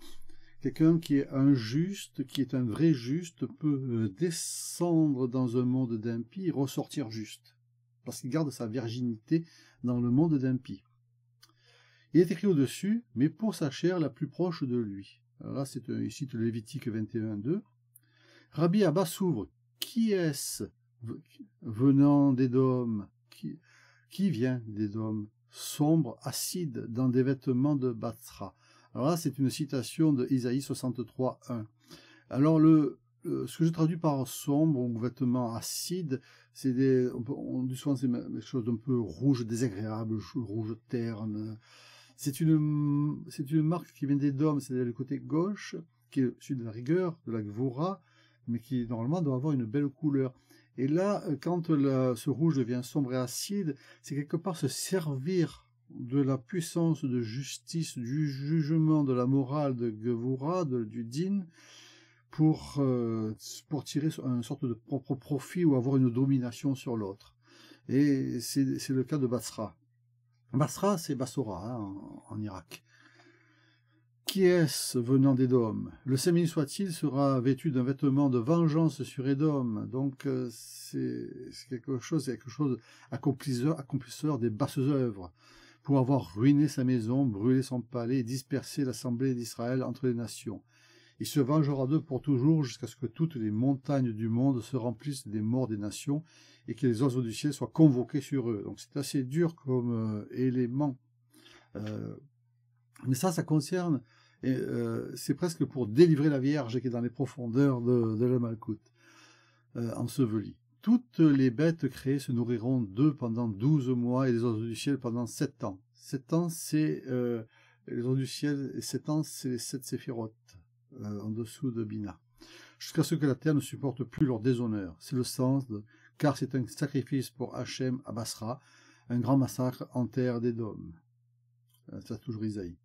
quelqu'un qui est un juste, qui est un vrai juste, peut euh, descendre dans un monde d'impie et ressortir juste, parce qu'il garde sa virginité dans le monde d'impie. Il est écrit au-dessus, mais pour sa chair la plus proche de lui. là, c'est euh, un, site cite Lévitique 21.2. Rabbi Abba s'ouvre. Qui est-ce venant des dômes qui, qui vient des dômes sombre, acide, dans des vêtements de Batra. Alors là, c'est une citation de Isaïe 63, 1. Alors, le, ce que je traduis par sombre ou vêtements acides, c'est des, on, des choses un peu rouges, désagréables, rouges ternes. C'est une, c'est une marque qui vient des dômes, c'est-à-dire le côté gauche, qui est celui de la rigueur, de la Gvora, mais qui normalement doit avoir une belle couleur. Et là, euh, quand ce rouge devient sombre et acide, c'est quelque part se servir de la puissance de justice, du jugement, de la morale de Guevoura, du Din, pour, euh, pour tirer une sorte de propre profit ou avoir une domination sur l'autre. Et c'est le cas de Basra. Basra, c'est Bassora hein, en, Irak. Qui est-ce venant d'Édom Le sémine soit-il sera vêtu d'un vêtement de vengeance sur Édom. Donc euh, c'est quelque chose, quelque chose accomplisseur, des basses œuvres, pour avoir ruiné sa maison, brûlé son palais dispersé l'assemblée d'Israël entre les nations. Il se vengera d'eux pour toujours jusqu'à ce que toutes les montagnes du monde se remplissent des morts des nations et que les oiseaux du ciel soient convoqués sur eux. Donc c'est assez dur comme euh, élément. Euh, mais ça, ça concerne et euh, c'est presque pour délivrer la Vierge qui est dans les profondeurs de, de la Malcoute, euh, ensevelie. Toutes les bêtes créées se nourriront d'eux pendant douze mois et les oiseaux du ciel pendant sept ans. Sept ans, c'est euh, les oiseaux du ciel, et sept ans, c'est les sept séphirotes en dessous de Bina. Jusqu'à ce que la terre ne supporte plus leur déshonneur. C'est le sens de car c'est un sacrifice pour Hachem à Basra, un grand massacre en terre des dômes. Ça, toujours Isaïe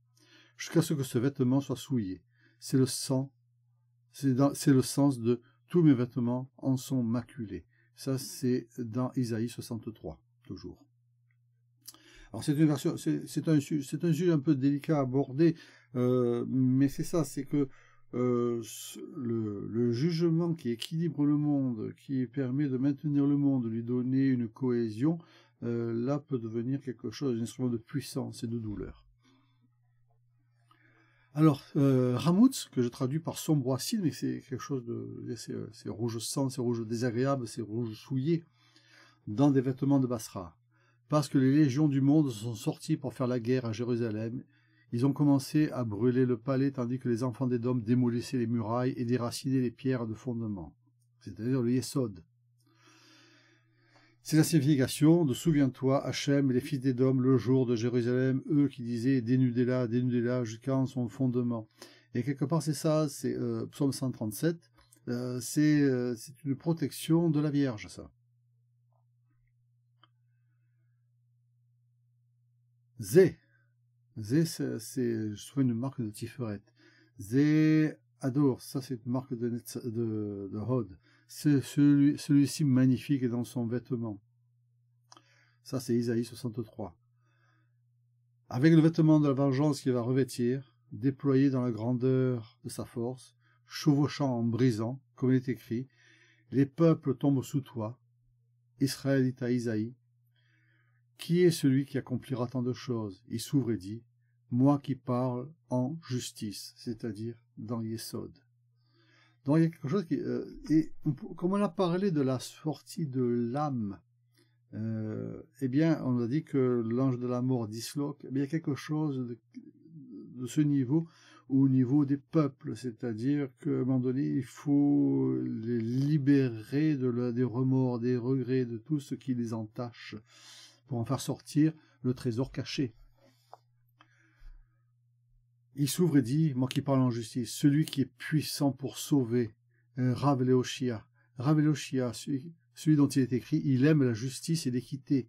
jusqu'à ce que ce vêtement soit souillé. C'est le sang, c'est le sens de tous mes vêtements en sont maculés. Ça, c'est dans Isaïe 63, toujours. Alors, c'est une version, c'est un, un sujet un peu délicat à aborder, euh, mais c'est ça, c'est que euh, le, jugement qui équilibre le monde, qui permet de maintenir le monde, lui donner une cohésion, euh, là peut devenir quelque chose, un instrument de puissance et de douleur. Alors, euh, Ramoutz, que je traduis par sombre acide, mais c'est quelque chose de... Euh, c'est rouge sang, c'est rouge désagréable, c'est rouge souillé, dans des vêtements de Basra. Parce que les légions du monde sont sorties pour faire la guerre à Jérusalem, ils ont commencé à brûler le palais tandis que les enfants des dômes démolissaient les murailles et déracinaient les pierres de fondement, c'est-à-dire le Yesod, c'est la signification de souviens-toi, Hachem les fils d'Édom, le jour de Jérusalem, eux qui disaient dénudez-la, dénudez-la jusqu'à son fondement. Et quelque part, c'est ça, c'est euh, psaume 137, euh, euh, c'est une protection de la Vierge, ça. Zé. Zé, c'est, je trouve une marque de Tiferet. Zé Ador, ça c'est une marque de, de, de Hod celui-ci magnifique est dans son vêtement. Ça, c'est Isaïe 63. Avec le vêtement de la vengeance qu'il va revêtir, déployé dans la grandeur de sa force, chevauchant en brisant, comme il est écrit, les peuples tombent sous toi. Israël dit à Isaïe, qui est celui qui accomplira tant de choses Il s'ouvre et dit, moi qui parle en justice, c'est-à-dire dans Yesod. Donc il y a quelque chose qui... Euh, et comme on a parlé de la sortie de l'âme, euh, eh bien on a dit que l'ange de la mort disloque, eh il y a quelque chose de, ce niveau au niveau des peuples, c'est-à-dire qu'à un moment donné, il faut les libérer de des remords, des regrets, de tout ce qui les entache, pour en faire sortir le trésor caché. Il s'ouvre et dit, moi qui parle en justice, celui qui est puissant pour sauver, euh, Ravelochia, celui, celui, dont il est écrit, il aime la justice et l'équité.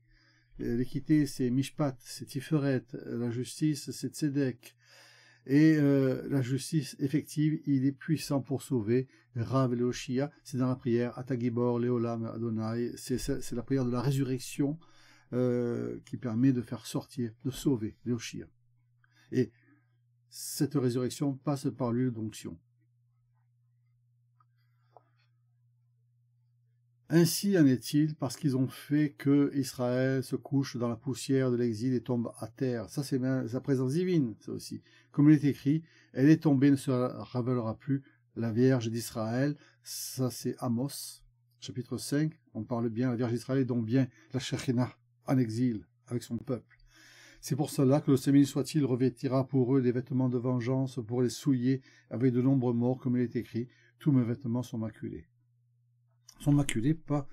Euh, l'équité, c'est Mishpat, c'est Tiferet. Euh, la justice, c'est Tzedek. Et euh, la justice effective, il est puissant pour sauver. Ravelochia, c'est dans la prière Atagibor, Leolam, Adonai. C'est la prière de la résurrection qui permet de faire sortir, de sauver Leoshia. Et cette résurrection passe par l'huile d'onction. Ainsi en est-il parce qu'ils ont fait que Israël se couche dans la poussière de l'exil et tombe à terre. Ça, c'est sa présence divine, ça aussi. Comme il est écrit, elle est tombée, ne se révélera plus, la Vierge d'Israël. Ça, c'est Amos, chapitre 5. On parle bien, la Vierge d'Israël est donc bien la Shekhinah en exil avec son peuple. C'est pour cela que le sémile soit-il revêtira pour eux des vêtements de vengeance pour les souiller avec de nombreux morts, comme il est écrit, tous mes vêtements sont maculés. Sont maculés par,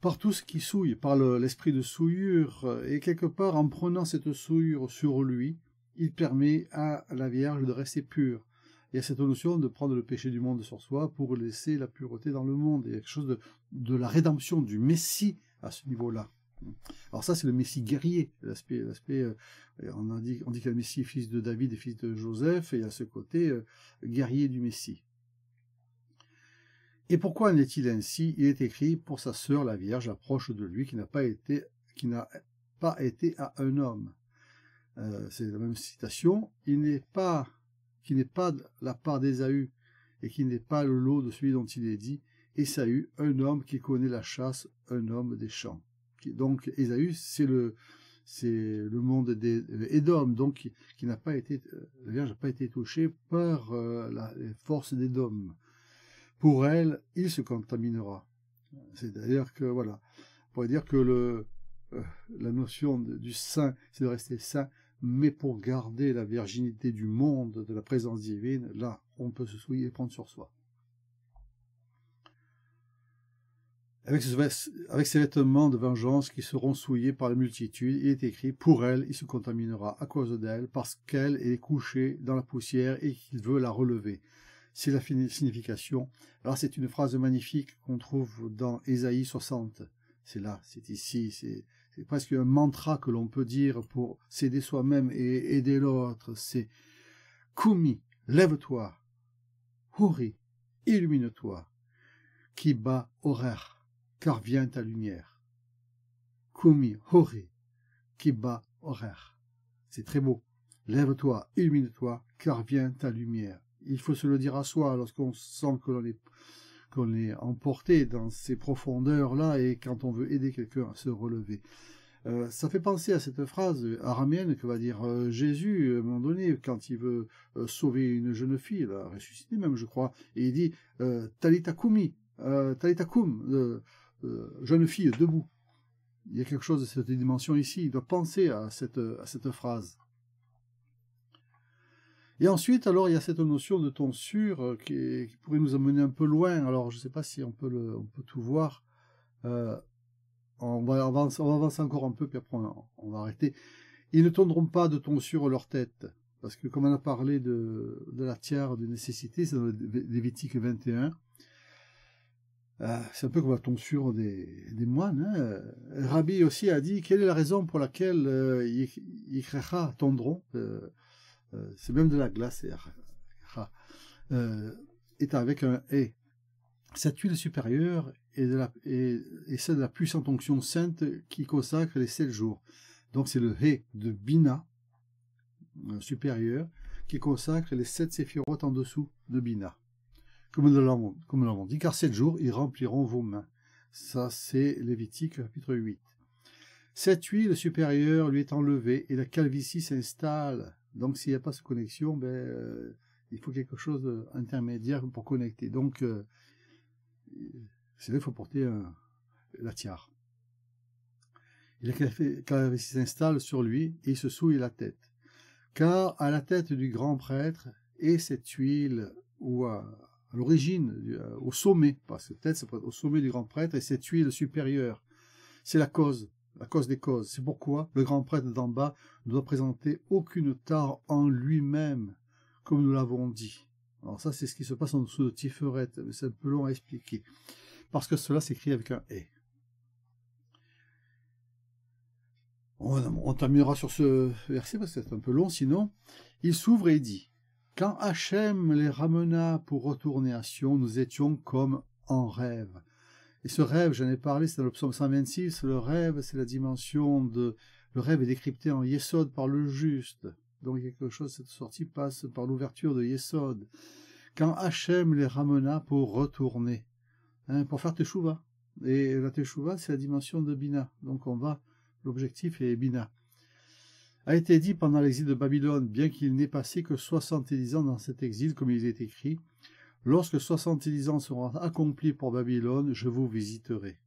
par tout ce qui souille, par l'esprit de souillure, et quelque part en prenant cette souillure sur lui, il permet à la Vierge de rester pure. Il y a cette notion de prendre le péché du monde sur soi pour laisser la pureté dans le monde. Il y a quelque chose de, de la rédemption du Messie à ce niveau-là. Alors ça, c'est le Messie guerrier, l'aspect, l'aspect, euh, on, on dit que le Messie fils de David et fils de Joseph, et il y a ce côté euh, guerrier du Messie. Et pourquoi en est-il ainsi Il est écrit pour sa sœur la Vierge, approche de lui, qui n'a pas été, qui n'a pas été à un homme. Euh, c'est la même citation. Il n'est pas, qui n'est pas la part d'Ésaü, et qui n'est pas le lot de celui dont il est dit, Ésaü, un homme qui connaît la chasse, un homme des champs donc Esaü, c'est le, monde des donc qui, n'a pas été, euh, la Vierge n'a pas été touchée par euh, la force d'Édom. Pour elle, il se contaminera. C'est-à-dire que voilà, on pourrait dire que euh, la notion du saint, c'est de rester saint, mais pour garder la virginité du monde, de la présence divine, là, on peut se souiller et prendre sur soi. Avec, ses vêtements de vengeance qui seront souillés par la multitude, il est écrit Pour elle, il se contaminera à cause d'elle, parce qu'elle est couchée dans la poussière et qu'il veut la relever. C'est la signification. Alors, c'est une phrase magnifique qu'on trouve dans Ésaïe 60. C'est là, c'est ici, c'est presque un mantra que l'on peut dire pour s'aider soi-même et aider l'autre. C'est Kumi, lève-toi. Huri, illumine-toi. Kiba, horaire car vient ta lumière. Kumi hori, kiba horer. C'est très beau. Lève-toi, illumine-toi, car vient ta lumière. Il faut se le dire à soi lorsqu'on sent que l'on est, qu'on est emporté dans ces profondeurs-là et quand on veut aider quelqu'un à se relever. Euh, ça fait penser à cette phrase araméenne que va dire euh, Jésus à un moment donné quand il veut euh, sauver une jeune fille, la ressusciter même je crois, et il dit Talita kumi, Talita kum, euh, jeune fille debout. Il y a quelque chose de cette dimension ici. Il doit penser à cette, phrase. Et ensuite, alors, il y a cette notion de tonsure euh, qui, pourrait nous amener un peu loin. Alors, je ne sais pas si on peut, tout voir. Euh, on, va avancer, encore un peu, puis après, on, va arrêter. Ils ne tondront pas de tonsure sur leur tête. Parce que, comme on a parlé de, la tiare de nécessité, c'est dans le Lévitique 21, ah, c'est un peu comme la tonsure sur des, moines. Hein. Euh, Rabbi aussi a dit quelle est la raison pour laquelle euh, Yikrecha tendron, euh, euh, c'est même de la glace, est avec un E ». Cette huile supérieure est, de la, celle de la puissante onction sainte qui consacre les sept jours. Donc c'est le he de Bina supérieur qui consacre les sept séphirotes en dessous de Bina comme nous l'avons dit, car sept jours, ils rempliront vos mains. Ça, c'est Lévitique chapitre 8. Cette huile supérieure lui est enlevée et la calvitie s'installe. Donc s'il n'y a pas cette connexion, ben, euh, il faut quelque chose d'intermédiaire pour connecter. Donc euh, c'est là qu'il faut porter la tiare. la calvitie s'installe sur lui et il se souille la tête. Car à la tête du grand prêtre est cette huile ou à, à l'origine, euh, au sommet, que peut tête, au sommet du grand prêtre, et cette huile supérieure, C'est la cause, la cause des causes. C'est pourquoi le grand prêtre d'en bas ne doit présenter aucune tare en lui-même, comme nous l'avons dit. Alors ça, c'est ce qui se passe en dessous de Tiferette, mais c'est un peu long à expliquer, parce que cela s'écrit avec un « et ». on terminera sur ce verset, parce que c'est un peu long sinon. Il s'ouvre et dit quand Hachem les ramena pour retourner à Sion, nous étions comme en rêve. Et ce rêve, j'en ai parlé, c'est dans le psaume 126, le rêve, c'est la dimension de... Le rêve est décrypté en Yesod par le juste. Donc quelque chose, cette sortie passe par l'ouverture de Yesod. Quand Hachem les ramena pour retourner, hein, pour faire Teshuvah. Et la Teshuvah, c'est la dimension de Bina. Donc on va, l'objectif est Bina a été dit pendant l'exil de Babylone, bien qu'il n'ait passé que 70 ans dans cet exil, comme il est écrit. Lorsque 70 ans seront accomplis pour Babylone, je vous visiterai.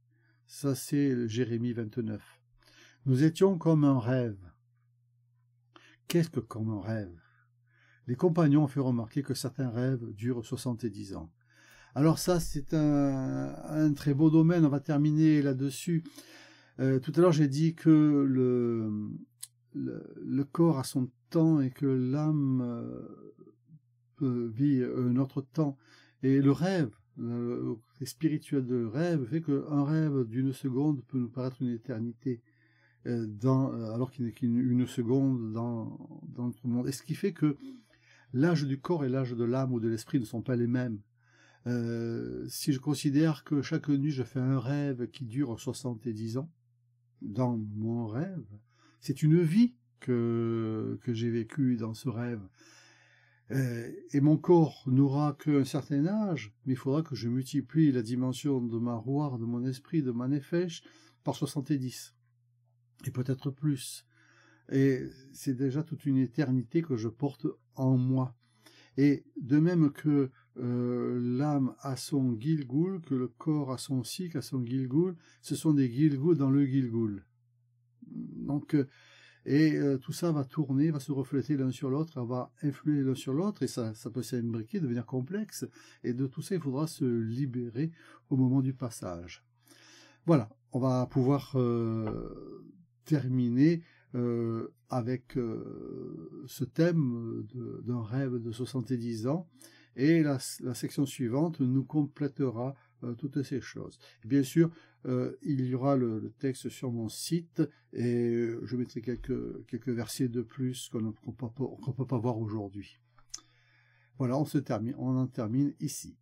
Ça, c'est Jérémie 29. Nous étions comme un rêve. Qu'est-ce que comme un rêve Les compagnons ont fait remarquer que certains rêves durent 70 ans. Alors ça, c'est un, très beau domaine. On va terminer là-dessus. Euh, tout à l'heure, j'ai dit que le, le, corps a son temps et que l'âme euh, vit un autre temps. Et le rêve, euh, le, spirituel de rêve, fait qu'un rêve d'une seconde peut nous paraître une éternité, euh, alors qu'il n'est qu'une seconde dans, dans, notre monde. Et ce qui fait que l'âge du corps et l'âge de l'âme ou de l'esprit ne sont pas les mêmes. si je considère que chaque nuit je fais un rêve qui dure 70 ans, dans mon rêve, c'est une vie que, j'ai vécue dans ce rêve. Euh, et mon corps n'aura qu'un certain âge, mais il faudra que je multiplie la dimension de ma roire, de mon esprit, de ma nefesh, par 70. Et peut-être plus. Et c'est déjà toute une éternité que je porte en moi. Et de même que euh, l'âme a son gilgoul, que le corps a son sikh, a son gilgoul, ce sont des gilgoul dans le gilgoul. Donc, euh, et euh, tout ça va tourner, va se refléter l'un sur l'autre, va influer l'un sur l'autre, et ça, ça peut s'imbriquer, devenir complexe, et de tout ça, il faudra se libérer au moment du passage. Voilà, on va pouvoir euh, terminer avec ce thème d'un rêve de 70 ans, et la section suivante nous complétera euh, toutes ces choses. bien sûr, euh, il y aura le, texte sur mon site et je mettrai quelques, quelques versets de plus qu'on ne peut, peut pas voir aujourd'hui. Voilà, on, se termine, on en termine ici.